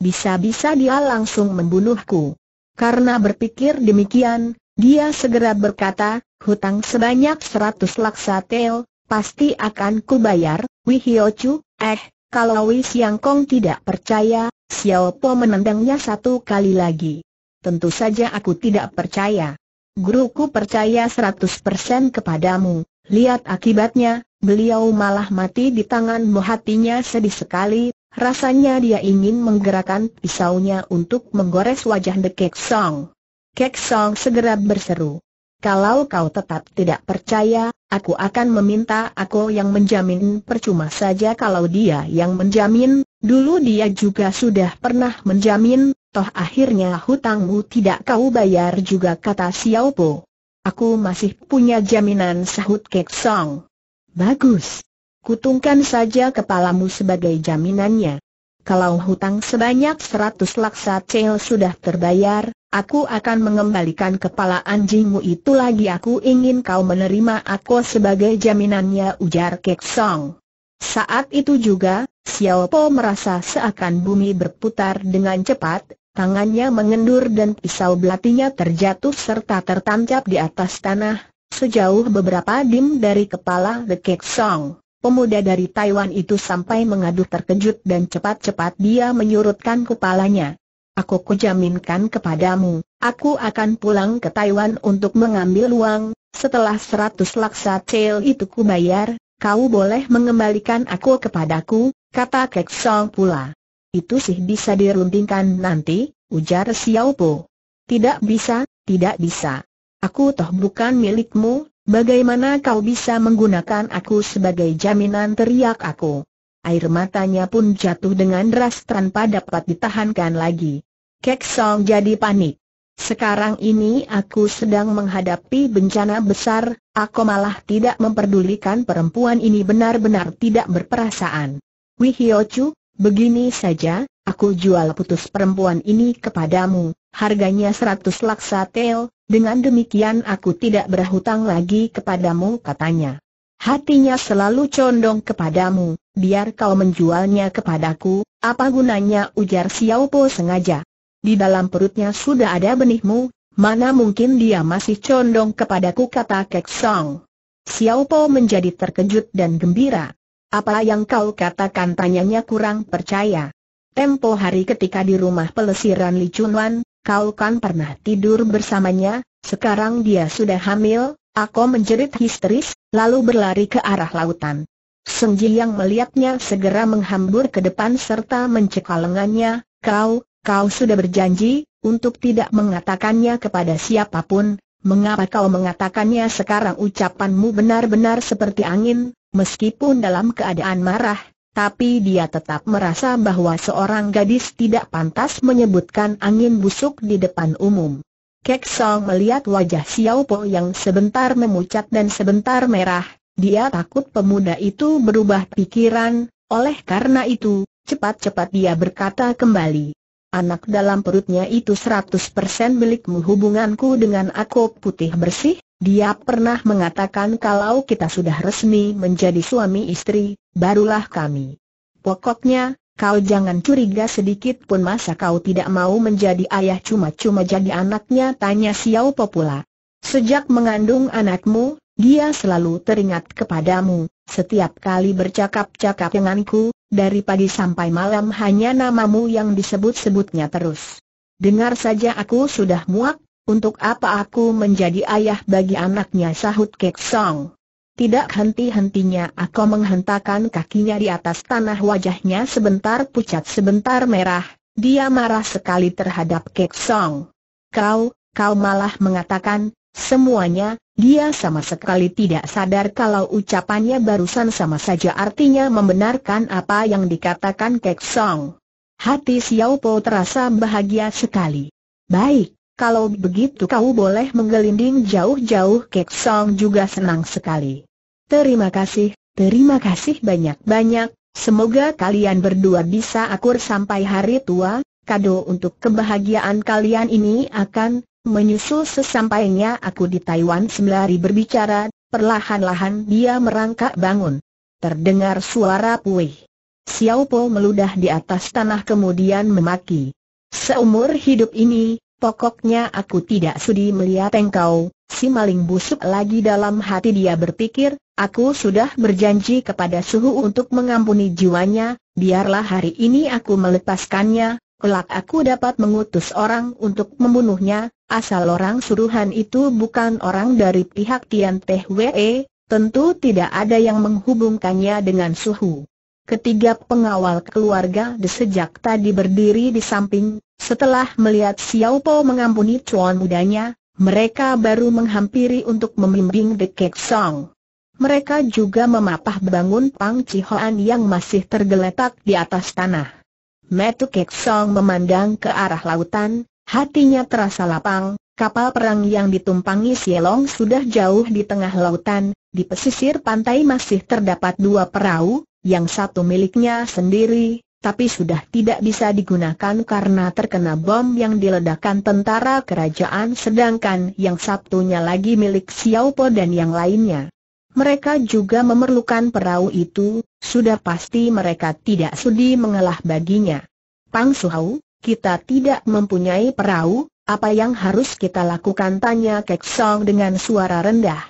Bisa-bisa dia langsung membunuhku. Karena berpikir demikian, dia segera berkata, hutang sebanyak seratus laksa teo, pasti akan kubayar, Wihiochu, eh, kalau Wei Siang Kong tidak percaya, Xiao Po menendangnya satu kali lagi. Tentu saja aku tidak percaya. Guruku percaya 100% kepadamu. Lihat akibatnya, beliau malah mati di tanganmu hatinya sedih sekali, rasanya dia ingin menggerakkan pisaunya untuk menggores wajah The Kek Song. Kek Song segera berseru. Kalau kau tetap tidak percaya, Aku akan meminta aku yang menjamin percuma saja kalau dia yang menjamin, dulu dia juga sudah pernah menjamin, toh akhirnya hutangmu tidak kau bayar juga kata Xiao Po. Aku masih punya jaminan sahut Kek Song. Bagus. Kutungkan saja kepalamu sebagai jaminannya. Kalau hutang sebanyak seratus laksa cel sudah terbayar, Aku akan mengembalikan kepala anjingmu itu lagi aku ingin kau menerima aku sebagai jaminannya ujar Kek Song. Saat itu juga, Xiao Po merasa seakan bumi berputar dengan cepat, tangannya mengendur dan pisau belatinya terjatuh serta tertancap di atas tanah, sejauh beberapa dim dari kepala The Kek Song. Pemuda dari Taiwan itu sampai mengaduh terkejut dan cepat-cepat dia menyurutkan kepalanya. Aku kujaminkan kepadamu, aku akan pulang ke Taiwan untuk mengambil uang, setelah seratus laksa cel itu kubayar, kau boleh mengembalikan aku kepadaku, kata Kek Song pula. Itu sih bisa dirundingkan nanti, ujar Xiao Po. Tidak bisa, tidak bisa. Aku toh bukan milikmu, bagaimana kau bisa menggunakan aku sebagai jaminan teriak aku. Air matanya pun jatuh dengan deras tanpa dapat ditahankan lagi. Kek Song jadi panik. Sekarang ini aku sedang menghadapi bencana besar, aku malah tidak memperdulikan perempuan ini benar-benar tidak berperasaan. Wihiochu, begini saja, aku jual putus perempuan ini kepadamu, harganya 100 laksa tel, dengan demikian aku tidak berhutang lagi kepadamu katanya. Hatinya selalu condong kepadamu, biar kau menjualnya kepadaku, apa gunanya ujar Xiao Po sengaja. Di dalam perutnya sudah ada benihmu, mana mungkin dia masih condong kepadaku kata Kek Song. Xiao Po menjadi terkejut dan gembira. Apa yang kau katakan tanyanya kurang percaya. Tempo hari ketika di rumah pelesiran Li Chunwan, kau kan pernah tidur bersamanya, sekarang dia sudah hamil, aku menjerit histeris, lalu berlari ke arah lautan. Seng Ji yang melihatnya segera menghambur ke depan serta mencekal lengannya, kau, Kau sudah berjanji, untuk tidak mengatakannya kepada siapapun, mengapa kau mengatakannya sekarang ucapanmu benar-benar seperti angin, meskipun dalam keadaan marah, tapi dia tetap merasa bahwa seorang gadis tidak pantas menyebutkan angin busuk di depan umum. Kek Song melihat wajah Xiao Po yang sebentar memucat dan sebentar merah, dia takut pemuda itu berubah pikiran, oleh karena itu, cepat-cepat dia berkata kembali. Anak dalam perutnya itu 100% milikmu hubunganku dengan aku putih bersih, dia pernah mengatakan kalau kita sudah resmi menjadi suami istri, barulah kami. Pokoknya, kau jangan curiga sedikit pun masa kau tidak mau menjadi ayah cuma-cuma jadi anaknya tanya Xiao Po Sejak mengandung anakmu, dia selalu teringat kepadamu, setiap kali bercakap-cakap denganku, dari pagi sampai malam hanya namamu yang disebut-sebutnya terus. Dengar saja aku sudah muak, untuk apa aku menjadi ayah bagi anaknya sahut Kek Song. Tidak henti-hentinya aku menghentakkan kakinya di atas tanah wajahnya sebentar pucat sebentar merah, dia marah sekali terhadap Kek Song. Kau, kau malah mengatakan, Semuanya, dia sama sekali tidak sadar kalau ucapannya barusan sama saja artinya membenarkan apa yang dikatakan Kek Song. Hati Xiao Po terasa bahagia sekali. Baik, kalau begitu kau boleh menggelinding jauh-jauh Kek Song juga senang sekali. Terima kasih, terima kasih banyak-banyak, semoga kalian berdua bisa akur sampai hari tua, kado untuk kebahagiaan kalian ini akan Menyusul sesampainya aku di Taiwan sembari berbicara, perlahan-lahan dia merangkak bangun. Terdengar suara puih. Xiao Po meludah di atas tanah kemudian memaki. Seumur hidup ini, pokoknya aku tidak sudi melihat engkau, si maling busuk lagi dalam hati dia berpikir, aku sudah berjanji kepada suhu untuk mengampuni jiwanya, biarlah hari ini aku melepaskannya, kelak aku dapat mengutus orang untuk membunuhnya, asal orang suruhan itu bukan orang dari pihak Tian Teh Wee, tentu tidak ada yang menghubungkannya dengan suhu. Ketiga pengawal keluarga di sejak tadi berdiri di samping, setelah melihat Xiao Po mengampuni cuan mudanya, mereka baru menghampiri untuk membimbing The Kek Song. Mereka juga memapah bangun Pang Cihoan yang masih tergeletak di atas tanah. Metu Kek Song memandang ke arah lautan, hatinya terasa lapang, kapal perang yang ditumpangi Sielong sudah jauh di tengah lautan, di pesisir pantai masih terdapat dua perahu, yang satu miliknya sendiri, tapi sudah tidak bisa digunakan karena terkena bom yang diledakkan tentara kerajaan sedangkan yang satunya lagi milik Xiao Po dan yang lainnya. Mereka juga memerlukan perahu itu, sudah pasti mereka tidak sudi mengalah baginya. Pang Suhau, kita tidak mempunyai perahu, apa yang harus kita lakukan tanya Kek Song dengan suara rendah.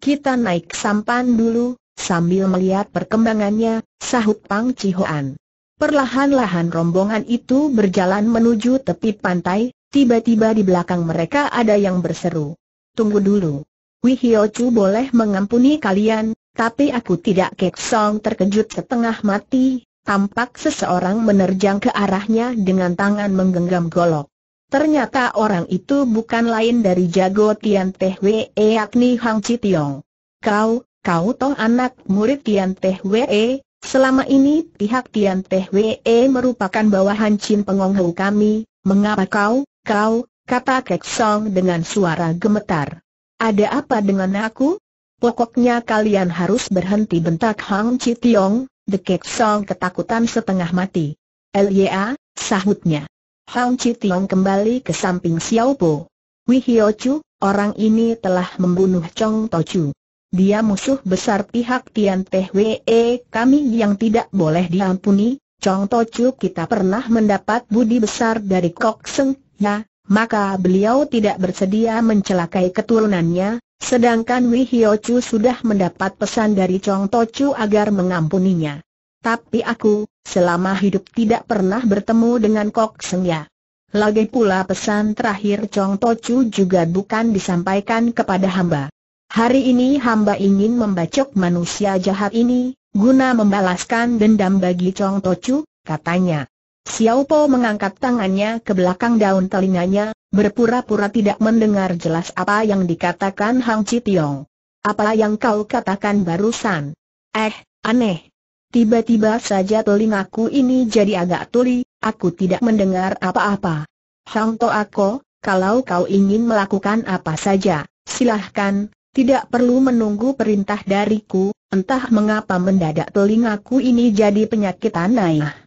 Kita naik sampan dulu, sambil melihat perkembangannya, sahut Pang Cihoan. Perlahan-lahan rombongan itu berjalan menuju tepi pantai, tiba-tiba di belakang mereka ada yang berseru. Tunggu dulu. Wihiochu boleh mengampuni kalian, tapi aku tidak Kek Song terkejut setengah mati, tampak seseorang menerjang ke arahnya dengan tangan menggenggam golok. Ternyata orang itu bukan lain dari jago Tian Teh Wei yakni Hang Citiong. Kau, kau toh anak murid Tian Teh Wei, selama ini pihak Tian Teh Wei merupakan bawahan Chin Pengong kami, mengapa kau, kau, kata Kek Song dengan suara gemetar. Ada apa dengan aku? Pokoknya kalian harus berhenti bentak Hang The dekek Song ketakutan setengah mati. Lya, sahutnya. Hang Citiong kembali ke samping Xiao Po. Wihio Chu, orang ini telah membunuh Chong To Chu. Dia musuh besar pihak Tian Teh Wee kami yang tidak boleh diampuni, Chong To Chu kita pernah mendapat budi besar dari Kok Seng, ya, maka beliau tidak bersedia mencelakai keturunannya, sedangkan Wei Hyo Chu sudah mendapat pesan dari Chong To Chu agar mengampuninya. Tapi aku, selama hidup tidak pernah bertemu dengan Kok Seng Ya. Lagi pula pesan terakhir Chong To Chu juga bukan disampaikan kepada hamba. Hari ini hamba ingin membacok manusia jahat ini, guna membalaskan dendam bagi Chong To Chu, katanya. Xiao Po mengangkat tangannya ke belakang daun telinganya, berpura-pura tidak mendengar jelas apa yang dikatakan Hang Yong. Apa yang kau katakan barusan? Eh, aneh. Tiba-tiba saja telingaku ini jadi agak tuli, aku tidak mendengar apa-apa. Hang To Ako, kalau kau ingin melakukan apa saja, silahkan, tidak perlu menunggu perintah dariku, entah mengapa mendadak telingaku ini jadi penyakit tanah.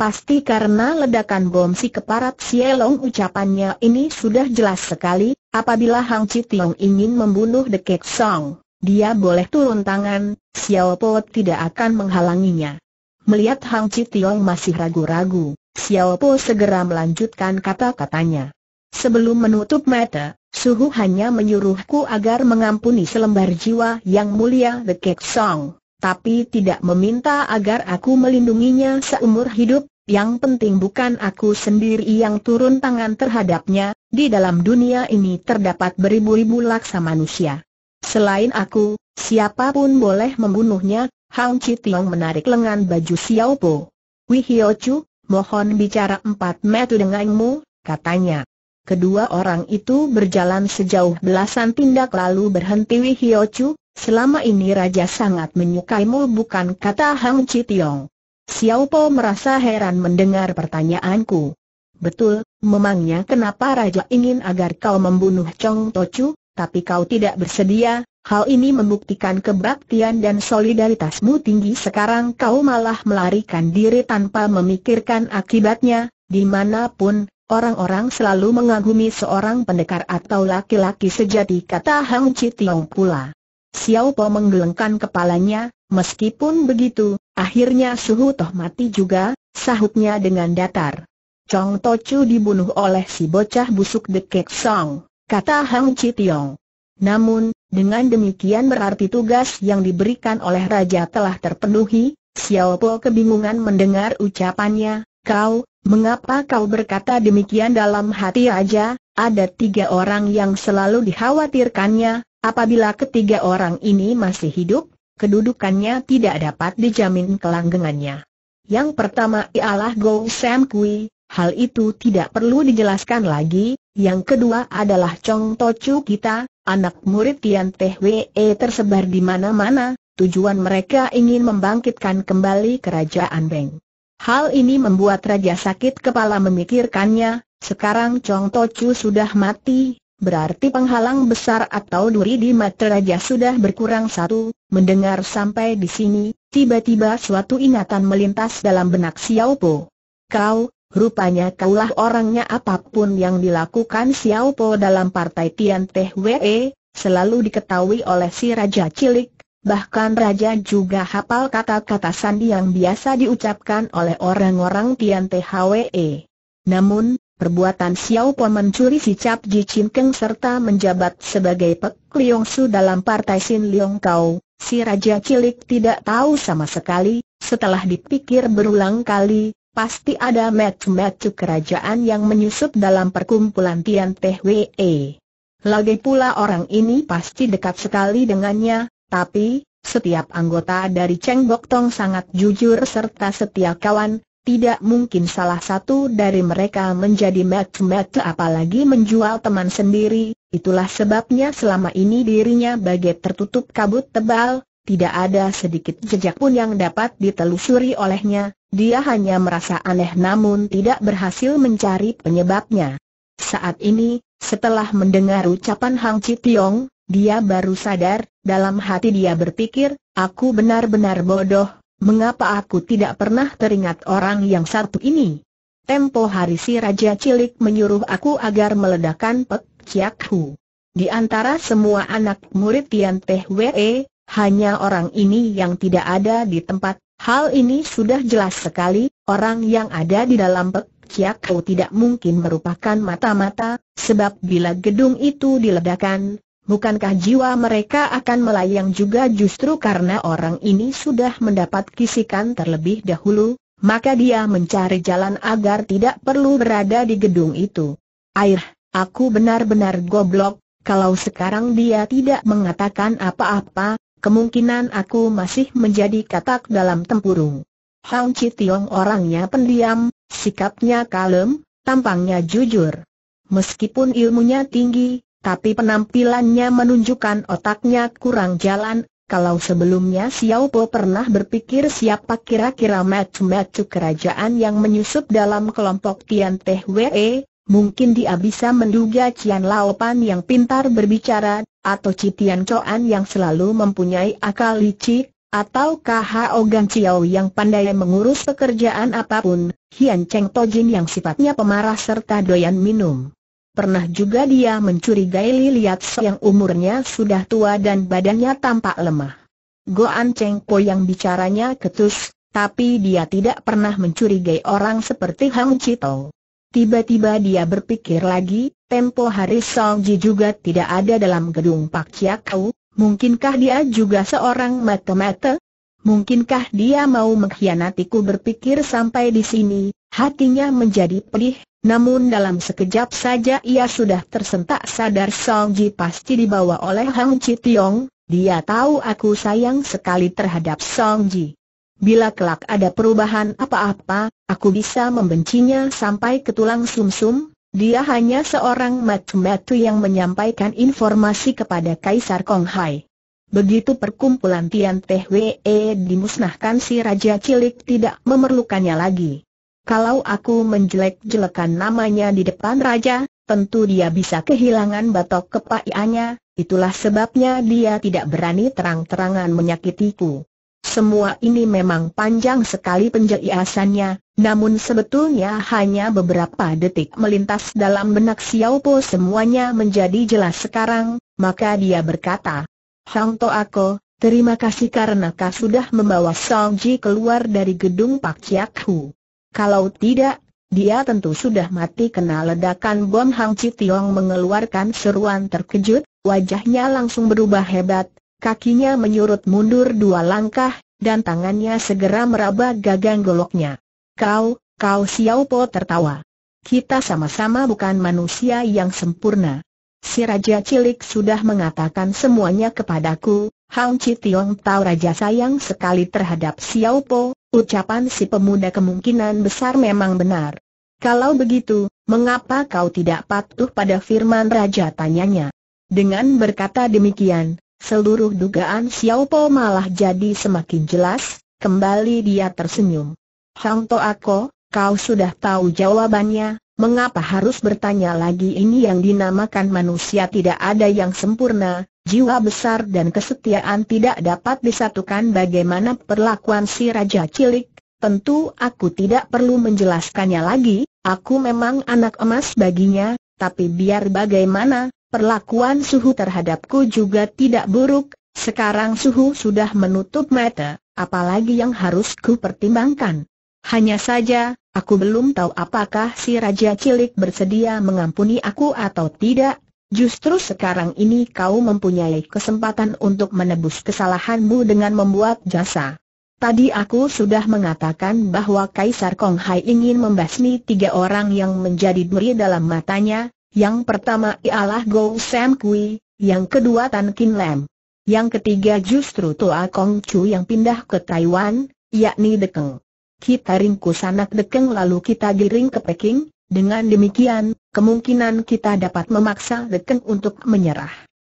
Pasti karena ledakan bom si keparat Sielong ucapannya ini sudah jelas sekali, apabila Hang Tiong ingin membunuh The Kek Song, dia boleh turun tangan, Xiao Po tidak akan menghalanginya. Melihat Hang Tiong masih ragu-ragu, Xiao Po segera melanjutkan kata-katanya. Sebelum menutup mata, Suhu hanya menyuruhku agar mengampuni selembar jiwa yang mulia The Kek Song tapi tidak meminta agar aku melindunginya seumur hidup, yang penting bukan aku sendiri yang turun tangan terhadapnya, di dalam dunia ini terdapat beribu-ribu laksa manusia. Selain aku, siapapun boleh membunuhnya, Hang Tiong menarik lengan baju Xiao Po. Wihio Chu, mohon bicara empat metu denganmu, katanya. Kedua orang itu berjalan sejauh belasan tindak lalu berhenti Wihio Chu, selama ini Raja sangat menyukaimu bukan kata Hang Tiong. Xiao Po merasa heran mendengar pertanyaanku. Betul, memangnya kenapa Raja ingin agar kau membunuh Chong Tochu, tapi kau tidak bersedia, hal ini membuktikan kebaktian dan solidaritasmu tinggi sekarang kau malah melarikan diri tanpa memikirkan akibatnya, dimanapun, orang-orang selalu mengagumi seorang pendekar atau laki-laki sejati kata Hang Tiong pula. Xiao Po menggelengkan kepalanya, meskipun begitu, akhirnya Suhu Toh mati juga, sahutnya dengan datar. Chong Tochu dibunuh oleh si bocah busuk Dekek Song, kata Hang Tiong. Namun, dengan demikian berarti tugas yang diberikan oleh raja telah terpenuhi, Xiao Po kebingungan mendengar ucapannya, kau, mengapa kau berkata demikian dalam hati raja, ada tiga orang yang selalu dikhawatirkannya, Apabila ketiga orang ini masih hidup, kedudukannya tidak dapat dijamin kelanggengannya. Yang pertama ialah Go Sam Kui, hal itu tidak perlu dijelaskan lagi, yang kedua adalah Chong Tochu kita, anak murid Tian Teh Wee tersebar di mana-mana, tujuan mereka ingin membangkitkan kembali kerajaan Beng. Hal ini membuat Raja sakit kepala memikirkannya, sekarang Chong Tochu sudah mati, berarti penghalang besar atau duri di mata raja sudah berkurang satu. Mendengar sampai di sini, tiba-tiba suatu ingatan melintas dalam benak Xiao Po. Kau, rupanya kaulah orangnya apapun yang dilakukan Xiao Po dalam partai Tian Teh Wei, selalu diketahui oleh si raja cilik Bahkan Raja juga hafal kata-kata sandi yang biasa diucapkan oleh orang-orang Tian Teh Wei. Namun, Perbuatan Xiao Po mencuri si cap Ji Chin Keng serta menjabat sebagai Pek Liong Su dalam partai Sin Liong Kau, si Raja Cilik tidak tahu sama sekali, setelah dipikir berulang kali, pasti ada metu-metu kerajaan yang menyusup dalam perkumpulan Tian Teh Wee. Lagi pula orang ini pasti dekat sekali dengannya, tapi, setiap anggota dari Cheng Bok Tong sangat jujur serta setia kawan, tidak mungkin salah satu dari mereka menjadi mat-mat apalagi menjual teman sendiri, itulah sebabnya selama ini dirinya bagai tertutup kabut tebal, tidak ada sedikit jejak pun yang dapat ditelusuri olehnya, dia hanya merasa aneh namun tidak berhasil mencari penyebabnya. Saat ini, setelah mendengar ucapan Hang Tiong, dia baru sadar, dalam hati dia berpikir, aku benar-benar bodoh, mengapa aku tidak pernah teringat orang yang satu ini? Tempo hari si Raja Cilik menyuruh aku agar meledakkan Pek Ciak Hu. Di antara semua anak murid Tian Teh Wee, hanya orang ini yang tidak ada di tempat. Hal ini sudah jelas sekali, orang yang ada di dalam Pek Ciak Hu tidak mungkin merupakan mata-mata, sebab bila gedung itu diledakkan, Bukankah jiwa mereka akan melayang juga justru karena orang ini sudah mendapat kisikan terlebih dahulu, maka dia mencari jalan agar tidak perlu berada di gedung itu. Air, aku benar-benar goblok, kalau sekarang dia tidak mengatakan apa-apa, kemungkinan aku masih menjadi katak dalam tempurung. Hang Tiong orangnya pendiam, sikapnya kalem, tampangnya jujur. Meskipun ilmunya tinggi, tapi penampilannya menunjukkan otaknya kurang jalan, kalau sebelumnya Xiao Po pernah berpikir siapa kira-kira macu-macu kerajaan yang menyusup dalam kelompok Tian Teh Wee, mungkin dia bisa menduga Cian Pan yang pintar berbicara, atau Citian Coan yang selalu mempunyai akal licik, atau KHO Gan Xiao yang pandai mengurus pekerjaan apapun, Hian Cheng Tojin yang sifatnya pemarah serta doyan minum. Pernah juga dia mencurigai Liliat yang umurnya sudah tua dan badannya tampak lemah. Go An Cheng Po yang bicaranya ketus, tapi dia tidak pernah mencurigai orang seperti Hang Chito. Tiba-tiba dia berpikir lagi, tempo hari Song Ji juga tidak ada dalam gedung Pak Kau, mungkinkah dia juga seorang mata-mata? Mungkinkah dia mau mengkhianatiku berpikir sampai di sini, Hatinya menjadi pedih, namun dalam sekejap saja ia sudah tersentak sadar Song Ji pasti dibawa oleh Hang Tiong. dia tahu aku sayang sekali terhadap Song Ji. Bila kelak ada perubahan apa-apa, aku bisa membencinya sampai ke tulang sumsum, dia hanya seorang matu-matu yang menyampaikan informasi kepada Kaisar Kong Hai. Begitu perkumpulan Tian Teh Wee dimusnahkan si Raja Cilik tidak memerlukannya lagi. Kalau aku menjelek-jelekan namanya di depan raja, tentu dia bisa kehilangan batok kepaiannya, itulah sebabnya dia tidak berani terang-terangan menyakitiku. Semua ini memang panjang sekali penjelasannya, namun sebetulnya hanya beberapa detik melintas dalam benak Xiao Po semuanya menjadi jelas sekarang, maka dia berkata, Hang To Ako, terima kasih karena kau sudah membawa Song Ji keluar dari gedung Pak Chiak Hu. Kalau tidak, dia tentu sudah mati kena ledakan bom Hang Tiong mengeluarkan seruan terkejut, wajahnya langsung berubah hebat, kakinya menyurut mundur dua langkah, dan tangannya segera meraba gagang goloknya. Kau, kau Xiao Po tertawa. Kita sama-sama bukan manusia yang sempurna. Si Raja Cilik sudah mengatakan semuanya kepadaku, Hang Tiong tahu Raja sayang sekali terhadap Xiao Po, Ucapan si pemuda kemungkinan besar memang benar. Kalau begitu, mengapa kau tidak patuh pada firman raja tanyanya? Dengan berkata demikian, seluruh dugaan Xiao Po malah jadi semakin jelas, kembali dia tersenyum. Hang To Ako, kau sudah tahu jawabannya, mengapa harus bertanya lagi ini yang dinamakan manusia tidak ada yang sempurna, Jiwa besar dan kesetiaan tidak dapat disatukan bagaimana perlakuan si Raja Cilik, tentu aku tidak perlu menjelaskannya lagi, aku memang anak emas baginya, tapi biar bagaimana, perlakuan Suhu terhadapku juga tidak buruk, sekarang Suhu sudah menutup mata, apalagi yang harus ku pertimbangkan. Hanya saja, aku belum tahu apakah si Raja Cilik bersedia mengampuni aku atau tidak, Justru sekarang ini kau mempunyai kesempatan untuk menebus kesalahanmu dengan membuat jasa. Tadi aku sudah mengatakan bahwa Kaisar Kong Hai ingin membasmi tiga orang yang menjadi duri dalam matanya, yang pertama ialah Go Sam Kui, yang kedua Tan Kin Lam. Yang ketiga justru Toa Kong Chu yang pindah ke Taiwan, yakni Dekeng. Kita ringkus anak Dekeng lalu kita giring ke Peking, dengan demikian, kemungkinan kita dapat memaksa Lekeng untuk menyerah.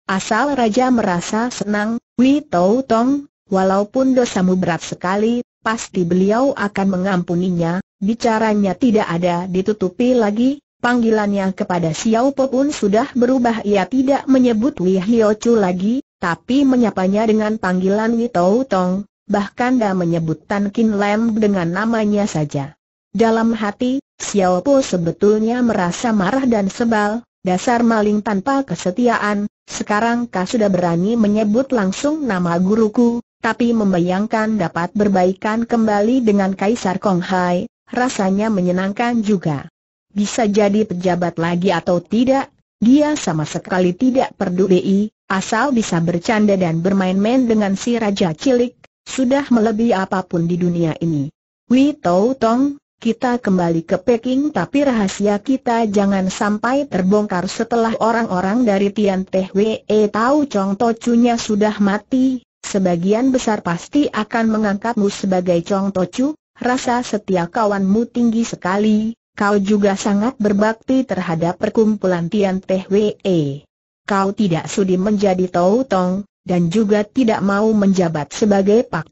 Asal Raja merasa senang, Wei Tau Tong, walaupun dosamu berat sekali, pasti beliau akan mengampuninya, bicaranya tidak ada ditutupi lagi, panggilannya kepada Xiao Po pun sudah berubah ia tidak menyebut Wei Hio Chu lagi, tapi menyapanya dengan panggilan Wei Tau Tong, bahkan dah menyebut Tan Kin Lam dengan namanya saja. Dalam hati, Xiao Po sebetulnya merasa marah dan sebal, dasar maling tanpa kesetiaan, sekarang kau sudah berani menyebut langsung nama guruku, tapi membayangkan dapat berbaikan kembali dengan Kaisar Kong Hai, rasanya menyenangkan juga. Bisa jadi pejabat lagi atau tidak, dia sama sekali tidak peduli, asal bisa bercanda dan bermain-main dengan si Raja Cilik, sudah melebihi apapun di dunia ini. Wei Tau Tong, kita kembali ke Peking tapi rahasia kita jangan sampai terbongkar setelah orang-orang dari Tian Teh Wee tahu Chong Tocunya sudah mati, sebagian besar pasti akan mengangkatmu sebagai Chong Tocu, rasa setia kawanmu tinggi sekali, kau juga sangat berbakti terhadap perkumpulan Tian Teh Wee. Kau tidak sudi menjadi Tau Tong, dan juga tidak mau menjabat sebagai Pak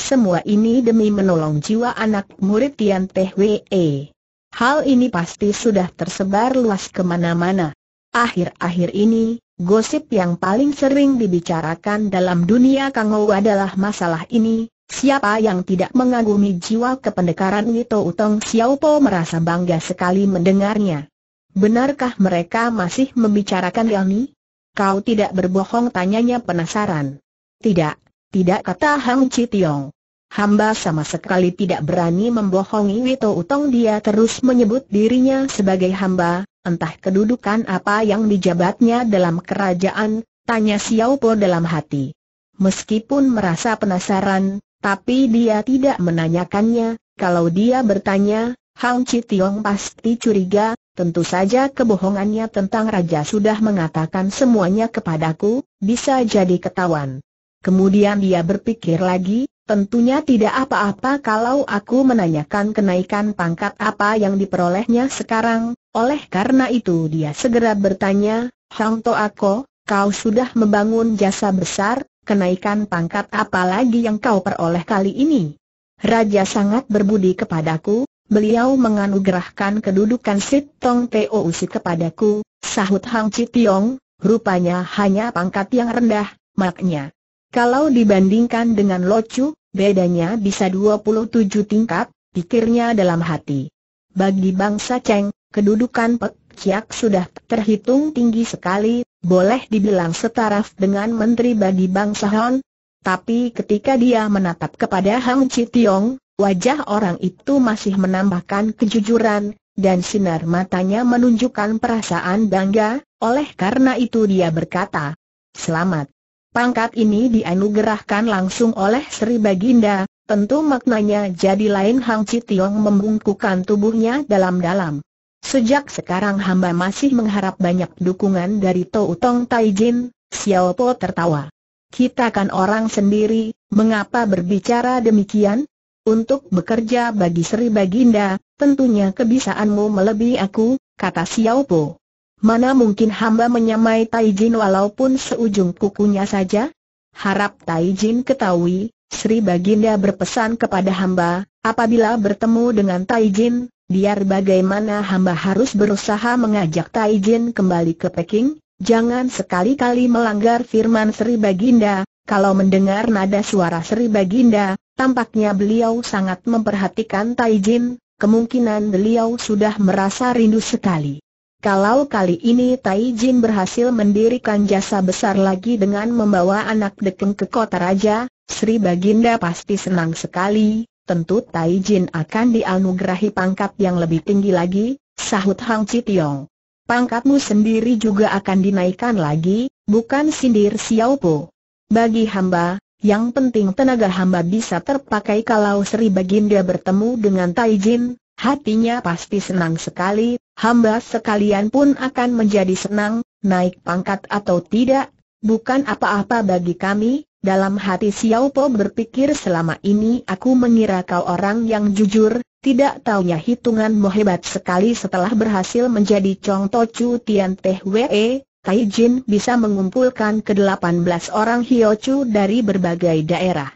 semua ini demi menolong jiwa anak murid Tian Teh Wee. Hal ini pasti sudah tersebar luas kemana-mana. Akhir-akhir ini, gosip yang paling sering dibicarakan dalam dunia Kang Ou adalah masalah ini, Siapa yang tidak mengagumi jiwa kependekaran Wito Utong Xiaopo merasa bangga sekali mendengarnya. Benarkah mereka masih membicarakan ini? Kau tidak berbohong tanyanya penasaran. Tidak, tidak kata Hang Tiong. Hamba sama sekali tidak berani membohongi Wito Utong dia terus menyebut dirinya sebagai hamba, entah kedudukan apa yang dijabatnya dalam kerajaan, tanya Xiao Po dalam hati. Meskipun merasa penasaran, tapi dia tidak menanyakannya, kalau dia bertanya, Hang Tiong pasti curiga, tentu saja kebohongannya tentang raja sudah mengatakan semuanya kepadaku, bisa jadi ketahuan. Kemudian dia berpikir lagi, tentunya tidak apa-apa kalau aku menanyakan kenaikan pangkat apa yang diperolehnya sekarang, oleh karena itu dia segera bertanya, Hang To Ako, kau sudah membangun jasa besar, kenaikan pangkat apa lagi yang kau peroleh kali ini? Raja sangat berbudi kepadaku, beliau menganugerahkan kedudukan Sit Tong Teo Usi kepadaku, sahut Hang Chi Tiong, rupanya hanya pangkat yang rendah, maknya. Kalau dibandingkan dengan Locu, bedanya bisa 27 tingkat, pikirnya dalam hati. Bagi bangsa Cheng, kedudukan Pek Chiak sudah terhitung tinggi sekali, boleh dibilang setaraf dengan menteri bagi bangsa Han. Tapi ketika dia menatap kepada Hang Tiong, wajah orang itu masih menambahkan kejujuran, dan sinar matanya menunjukkan perasaan bangga, oleh karena itu dia berkata, Selamat. Pangkat ini dianugerahkan langsung oleh Sri Baginda, tentu maknanya jadi lain Hang Citiong membungkukan tubuhnya dalam-dalam. Sejak sekarang hamba masih mengharap banyak dukungan dari Tou Tong Taijin, Xiao Po tertawa. Kita kan orang sendiri, mengapa berbicara demikian? Untuk bekerja bagi Sri Baginda, tentunya kebisaanmu melebihi aku, kata Xiao Po. Mana mungkin hamba menyamai Taijin walaupun seujung kukunya saja? Harap Taijin ketahui, Sri Baginda berpesan kepada hamba, apabila bertemu dengan Taijin, Jin, biar bagaimana hamba harus berusaha mengajak Taijin kembali ke Peking, jangan sekali-kali melanggar firman Sri Baginda, kalau mendengar nada suara Sri Baginda, tampaknya beliau sangat memperhatikan Taijin. kemungkinan beliau sudah merasa rindu sekali. Kalau kali ini Tai Jin berhasil mendirikan jasa besar lagi dengan membawa anak dekeng ke kota raja, Sri Baginda pasti senang sekali, tentu Tai Jin akan dianugerahi pangkat yang lebih tinggi lagi, sahut Hang Tiong. Pangkatmu sendiri juga akan dinaikkan lagi, bukan sindir Xiao Po. Bagi hamba, yang penting tenaga hamba bisa terpakai kalau Sri Baginda bertemu dengan Tai Jin, hatinya pasti senang sekali, hamba sekalian pun akan menjadi senang, naik pangkat atau tidak, bukan apa-apa bagi kami, dalam hati Xiao Po berpikir selama ini aku mengira kau orang yang jujur, tidak taunya hitunganmu hebat sekali setelah berhasil menjadi Chong To Chu Tian Teh Wee, Tai Jin bisa mengumpulkan ke-18 orang Chu dari berbagai daerah.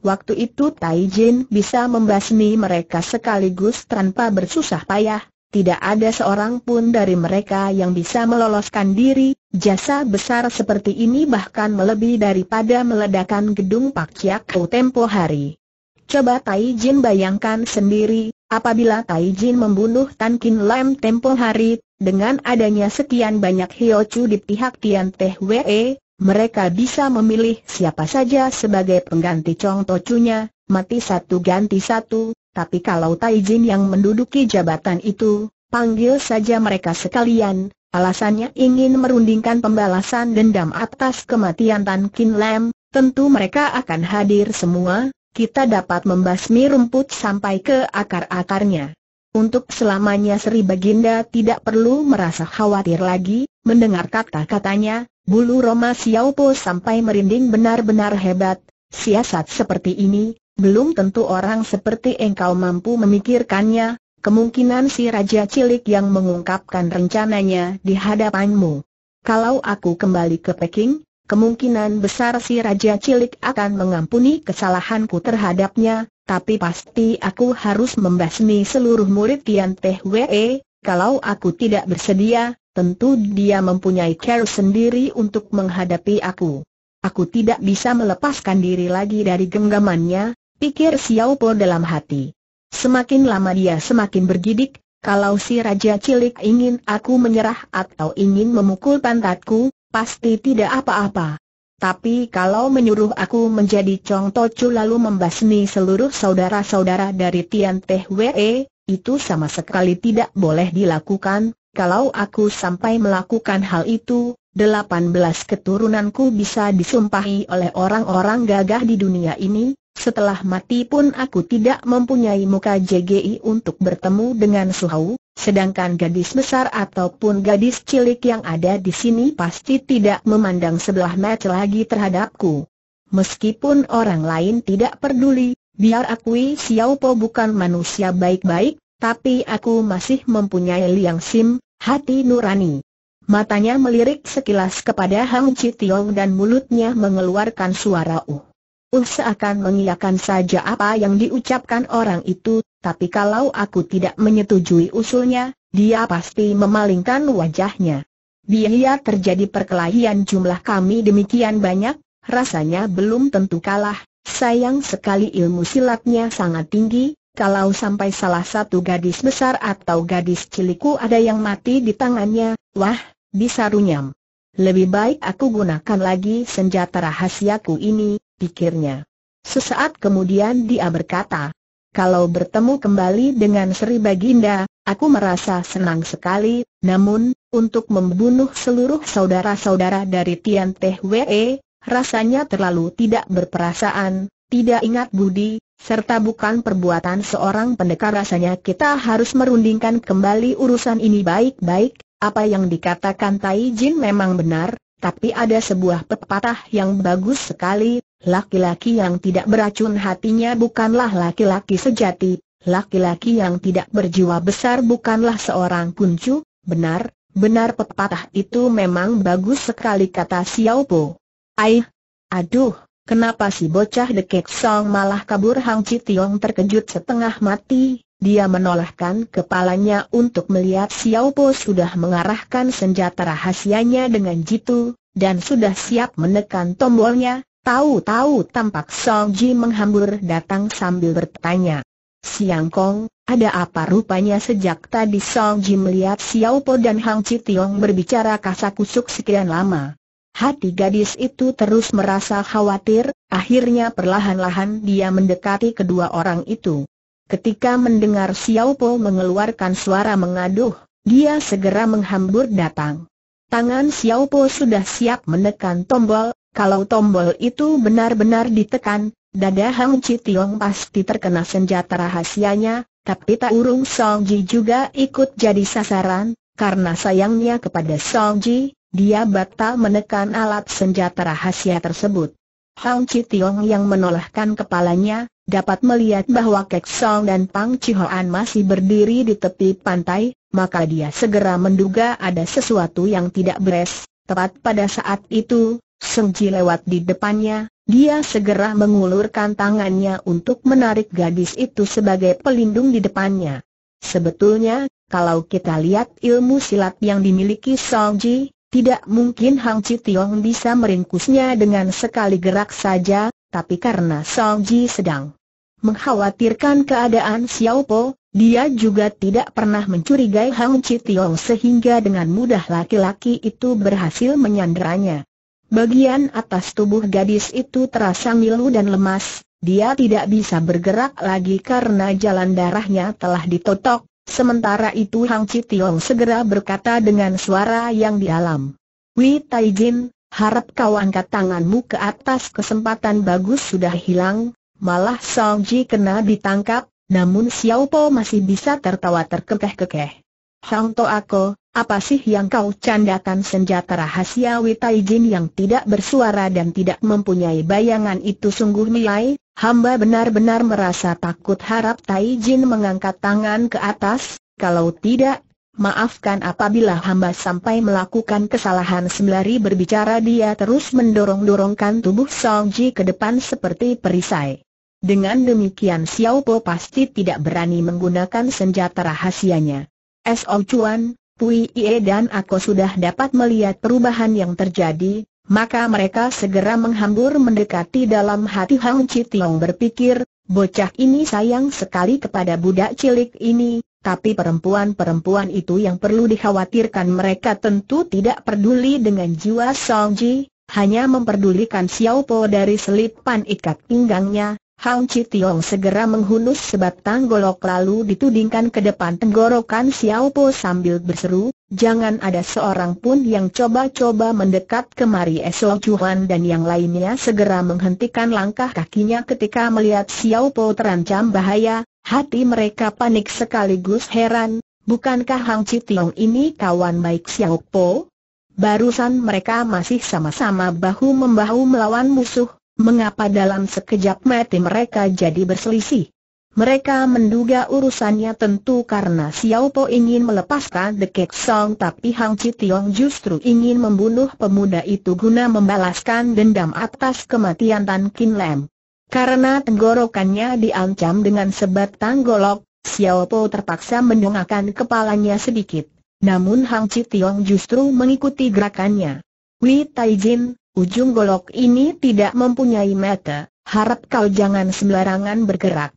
Waktu itu Tai Jin bisa membasmi mereka sekaligus tanpa bersusah payah, tidak ada seorang pun dari mereka yang bisa meloloskan diri, jasa besar seperti ini bahkan melebihi daripada meledakan gedung Pak kau tempo hari. Coba Tai Jin bayangkan sendiri, apabila Tai Jin membunuh Tan Kin Lam tempo hari, dengan adanya sekian banyak hiocu di pihak Tian Teh Wei, mereka bisa memilih siapa saja sebagai pengganti Chong Tocunya, mati satu ganti satu, tapi kalau Taijin yang menduduki jabatan itu, panggil saja mereka sekalian, alasannya ingin merundingkan pembalasan dendam atas kematian Tan Kin Lam, tentu mereka akan hadir semua, kita dapat membasmi rumput sampai ke akar-akarnya. Untuk selamanya Sri Baginda tidak perlu merasa khawatir lagi, mendengar kata-katanya, bulu Roma Xiaopo sampai merinding benar-benar hebat, siasat seperti ini, belum tentu orang seperti engkau mampu memikirkannya, kemungkinan si Raja Cilik yang mengungkapkan rencananya di hadapanmu. Kalau aku kembali ke Peking, kemungkinan besar si Raja Cilik akan mengampuni kesalahanku terhadapnya, tapi pasti aku harus membasmi seluruh murid Tian Teh Wei. kalau aku tidak bersedia, tentu dia mempunyai cara sendiri untuk menghadapi aku. Aku tidak bisa melepaskan diri lagi dari genggamannya, pikir Xiao Po dalam hati. Semakin lama dia semakin bergidik, kalau si Raja Cilik ingin aku menyerah atau ingin memukul pantatku, pasti tidak apa-apa. Tapi kalau menyuruh aku menjadi Chong Tocu lalu membasmi seluruh saudara-saudara dari Tian Teh Wee, itu sama sekali tidak boleh dilakukan. Kalau aku sampai melakukan hal itu, 18 keturunanku bisa disumpahi oleh orang-orang gagah di dunia ini, setelah mati pun aku tidak mempunyai muka JGI untuk bertemu dengan Suhau, sedangkan gadis besar ataupun gadis cilik yang ada di sini pasti tidak memandang sebelah mata lagi terhadapku. Meskipun orang lain tidak peduli, biar akui Xiao Po bukan manusia baik-baik, tapi aku masih mempunyai liang sim, hati nurani. Matanya melirik sekilas kepada Hang Chi Tiong dan mulutnya mengeluarkan suara uh. Uh seakan mengiyakan saja apa yang diucapkan orang itu, tapi kalau aku tidak menyetujui usulnya, dia pasti memalingkan wajahnya. Biaya terjadi perkelahian jumlah kami demikian banyak, rasanya belum tentu kalah, sayang sekali ilmu silatnya sangat tinggi, kalau sampai salah satu gadis besar atau gadis ciliku ada yang mati di tangannya, wah, bisa runyam. Lebih baik aku gunakan lagi senjata rahasiaku ini, pikirnya. Sesaat kemudian dia berkata, kalau bertemu kembali dengan Sri Baginda, aku merasa senang sekali, namun, untuk membunuh seluruh saudara-saudara dari Tian Teh We, rasanya terlalu tidak berperasaan, tidak ingat budi, serta bukan perbuatan seorang pendekar rasanya kita harus merundingkan kembali urusan ini baik-baik, apa yang dikatakan Tai Jin memang benar, tapi ada sebuah pepatah yang bagus sekali, laki-laki yang tidak beracun hatinya bukanlah laki-laki sejati, laki-laki yang tidak berjiwa besar bukanlah seorang kuncu, benar, benar pepatah itu memang bagus sekali kata Xiao Po. Aih, aduh, kenapa si bocah dekek song malah kabur Hang Tiong terkejut setengah mati, dia menolakkan kepalanya untuk melihat Xiao Po sudah mengarahkan senjata rahasianya dengan jitu, dan sudah siap menekan tombolnya, tahu-tahu tampak Song Ji menghambur datang sambil bertanya. Siang Kong, ada apa rupanya sejak tadi Song Ji melihat Xiao Po dan Hang Tiong berbicara kasak kusuk sekian lama. Hati gadis itu terus merasa khawatir, akhirnya perlahan-lahan dia mendekati kedua orang itu. Ketika mendengar Xiao Po mengeluarkan suara mengaduh, dia segera menghambur datang. Tangan Xiao Po sudah siap menekan tombol, kalau tombol itu benar-benar ditekan, dada Hang Tiong pasti terkena senjata rahasianya, tapi tak urung Song Ji juga ikut jadi sasaran, karena sayangnya kepada Song Ji, dia batal menekan alat senjata rahasia tersebut. Hang Tiong yang menolakkan kepalanya, dapat melihat bahwa Kek Song dan Pang Chihoan masih berdiri di tepi pantai, maka dia segera menduga ada sesuatu yang tidak beres. Tepat pada saat itu, Seng Ji lewat di depannya, dia segera mengulurkan tangannya untuk menarik gadis itu sebagai pelindung di depannya. Sebetulnya, kalau kita lihat ilmu silat yang dimiliki Song Ji, tidak mungkin Hang Chi Tiong bisa meringkusnya dengan sekali gerak saja, tapi karena Song Ji sedang Mengkhawatirkan keadaan Xiao Po, dia juga tidak pernah mencurigai Hang Chitiong sehingga dengan mudah laki-laki itu berhasil menyandranya. Bagian atas tubuh gadis itu terasa ngilu dan lemas, dia tidak bisa bergerak lagi karena jalan darahnya telah ditotok, sementara itu Hang Chitiong segera berkata dengan suara yang dalam, Wei Taijin, harap kau angkat tanganmu ke atas kesempatan bagus sudah hilang, Malah Song Ji kena ditangkap, namun Xiao Po masih bisa tertawa terkekeh-kekeh. Hang To Ako, apa sih yang kau candakan senjata rahasia Jin yang tidak bersuara dan tidak mempunyai bayangan itu sungguh milai, hamba benar-benar merasa takut harap Tai Jin mengangkat tangan ke atas, kalau tidak, maafkan apabila hamba sampai melakukan kesalahan sembari berbicara dia terus mendorong-dorongkan tubuh Song Ji ke depan seperti perisai. Dengan demikian Xiao Po pasti tidak berani menggunakan senjata rahasianya. S.O. Chuan, Pui Ie dan Ako sudah dapat melihat perubahan yang terjadi, maka mereka segera menghambur mendekati dalam hati Hang Tiong berpikir, bocah ini sayang sekali kepada budak cilik ini, tapi perempuan-perempuan itu yang perlu dikhawatirkan mereka tentu tidak peduli dengan jiwa Song Ji, hanya memperdulikan Xiao Po dari selipan ikat pinggangnya, Hang Chitiong segera menghunus sebatang golok lalu ditudingkan ke depan tenggorokan Xiao Po sambil berseru, jangan ada seorang pun yang coba-coba mendekat kemari Esok Chuan dan yang lainnya segera menghentikan langkah kakinya ketika melihat Xiao Po terancam bahaya, hati mereka panik sekaligus heran, bukankah Hang Chitiong ini kawan baik Xiao Po? Barusan mereka masih sama-sama bahu-membahu melawan musuh, Mengapa dalam sekejap mati mereka jadi berselisih? Mereka menduga urusannya tentu karena Xiao Po ingin melepaskan The Kek Song tapi Hang Chi Tiong justru ingin membunuh pemuda itu guna membalaskan dendam atas kematian Tan Kin Lam. Karena tenggorokannya diancam dengan sebatang golok, Xiao Po terpaksa mendongakkan kepalanya sedikit. Namun Hang Chi Tiong justru mengikuti gerakannya. Wei Taijin, Ujung golok ini tidak mempunyai mata, harap kau jangan sembarangan bergerak.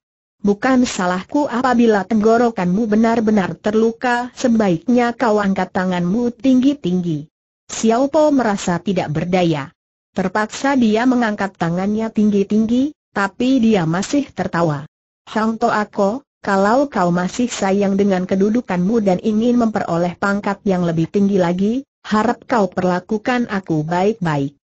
Bukan salahku apabila tenggorokanmu benar-benar terluka, sebaiknya kau angkat tanganmu tinggi-tinggi. Xiao Po merasa tidak berdaya. Terpaksa dia mengangkat tangannya tinggi-tinggi, tapi dia masih tertawa. Hang To Ako, kalau kau masih sayang dengan kedudukanmu dan ingin memperoleh pangkat yang lebih tinggi lagi, harap kau perlakukan aku baik-baik.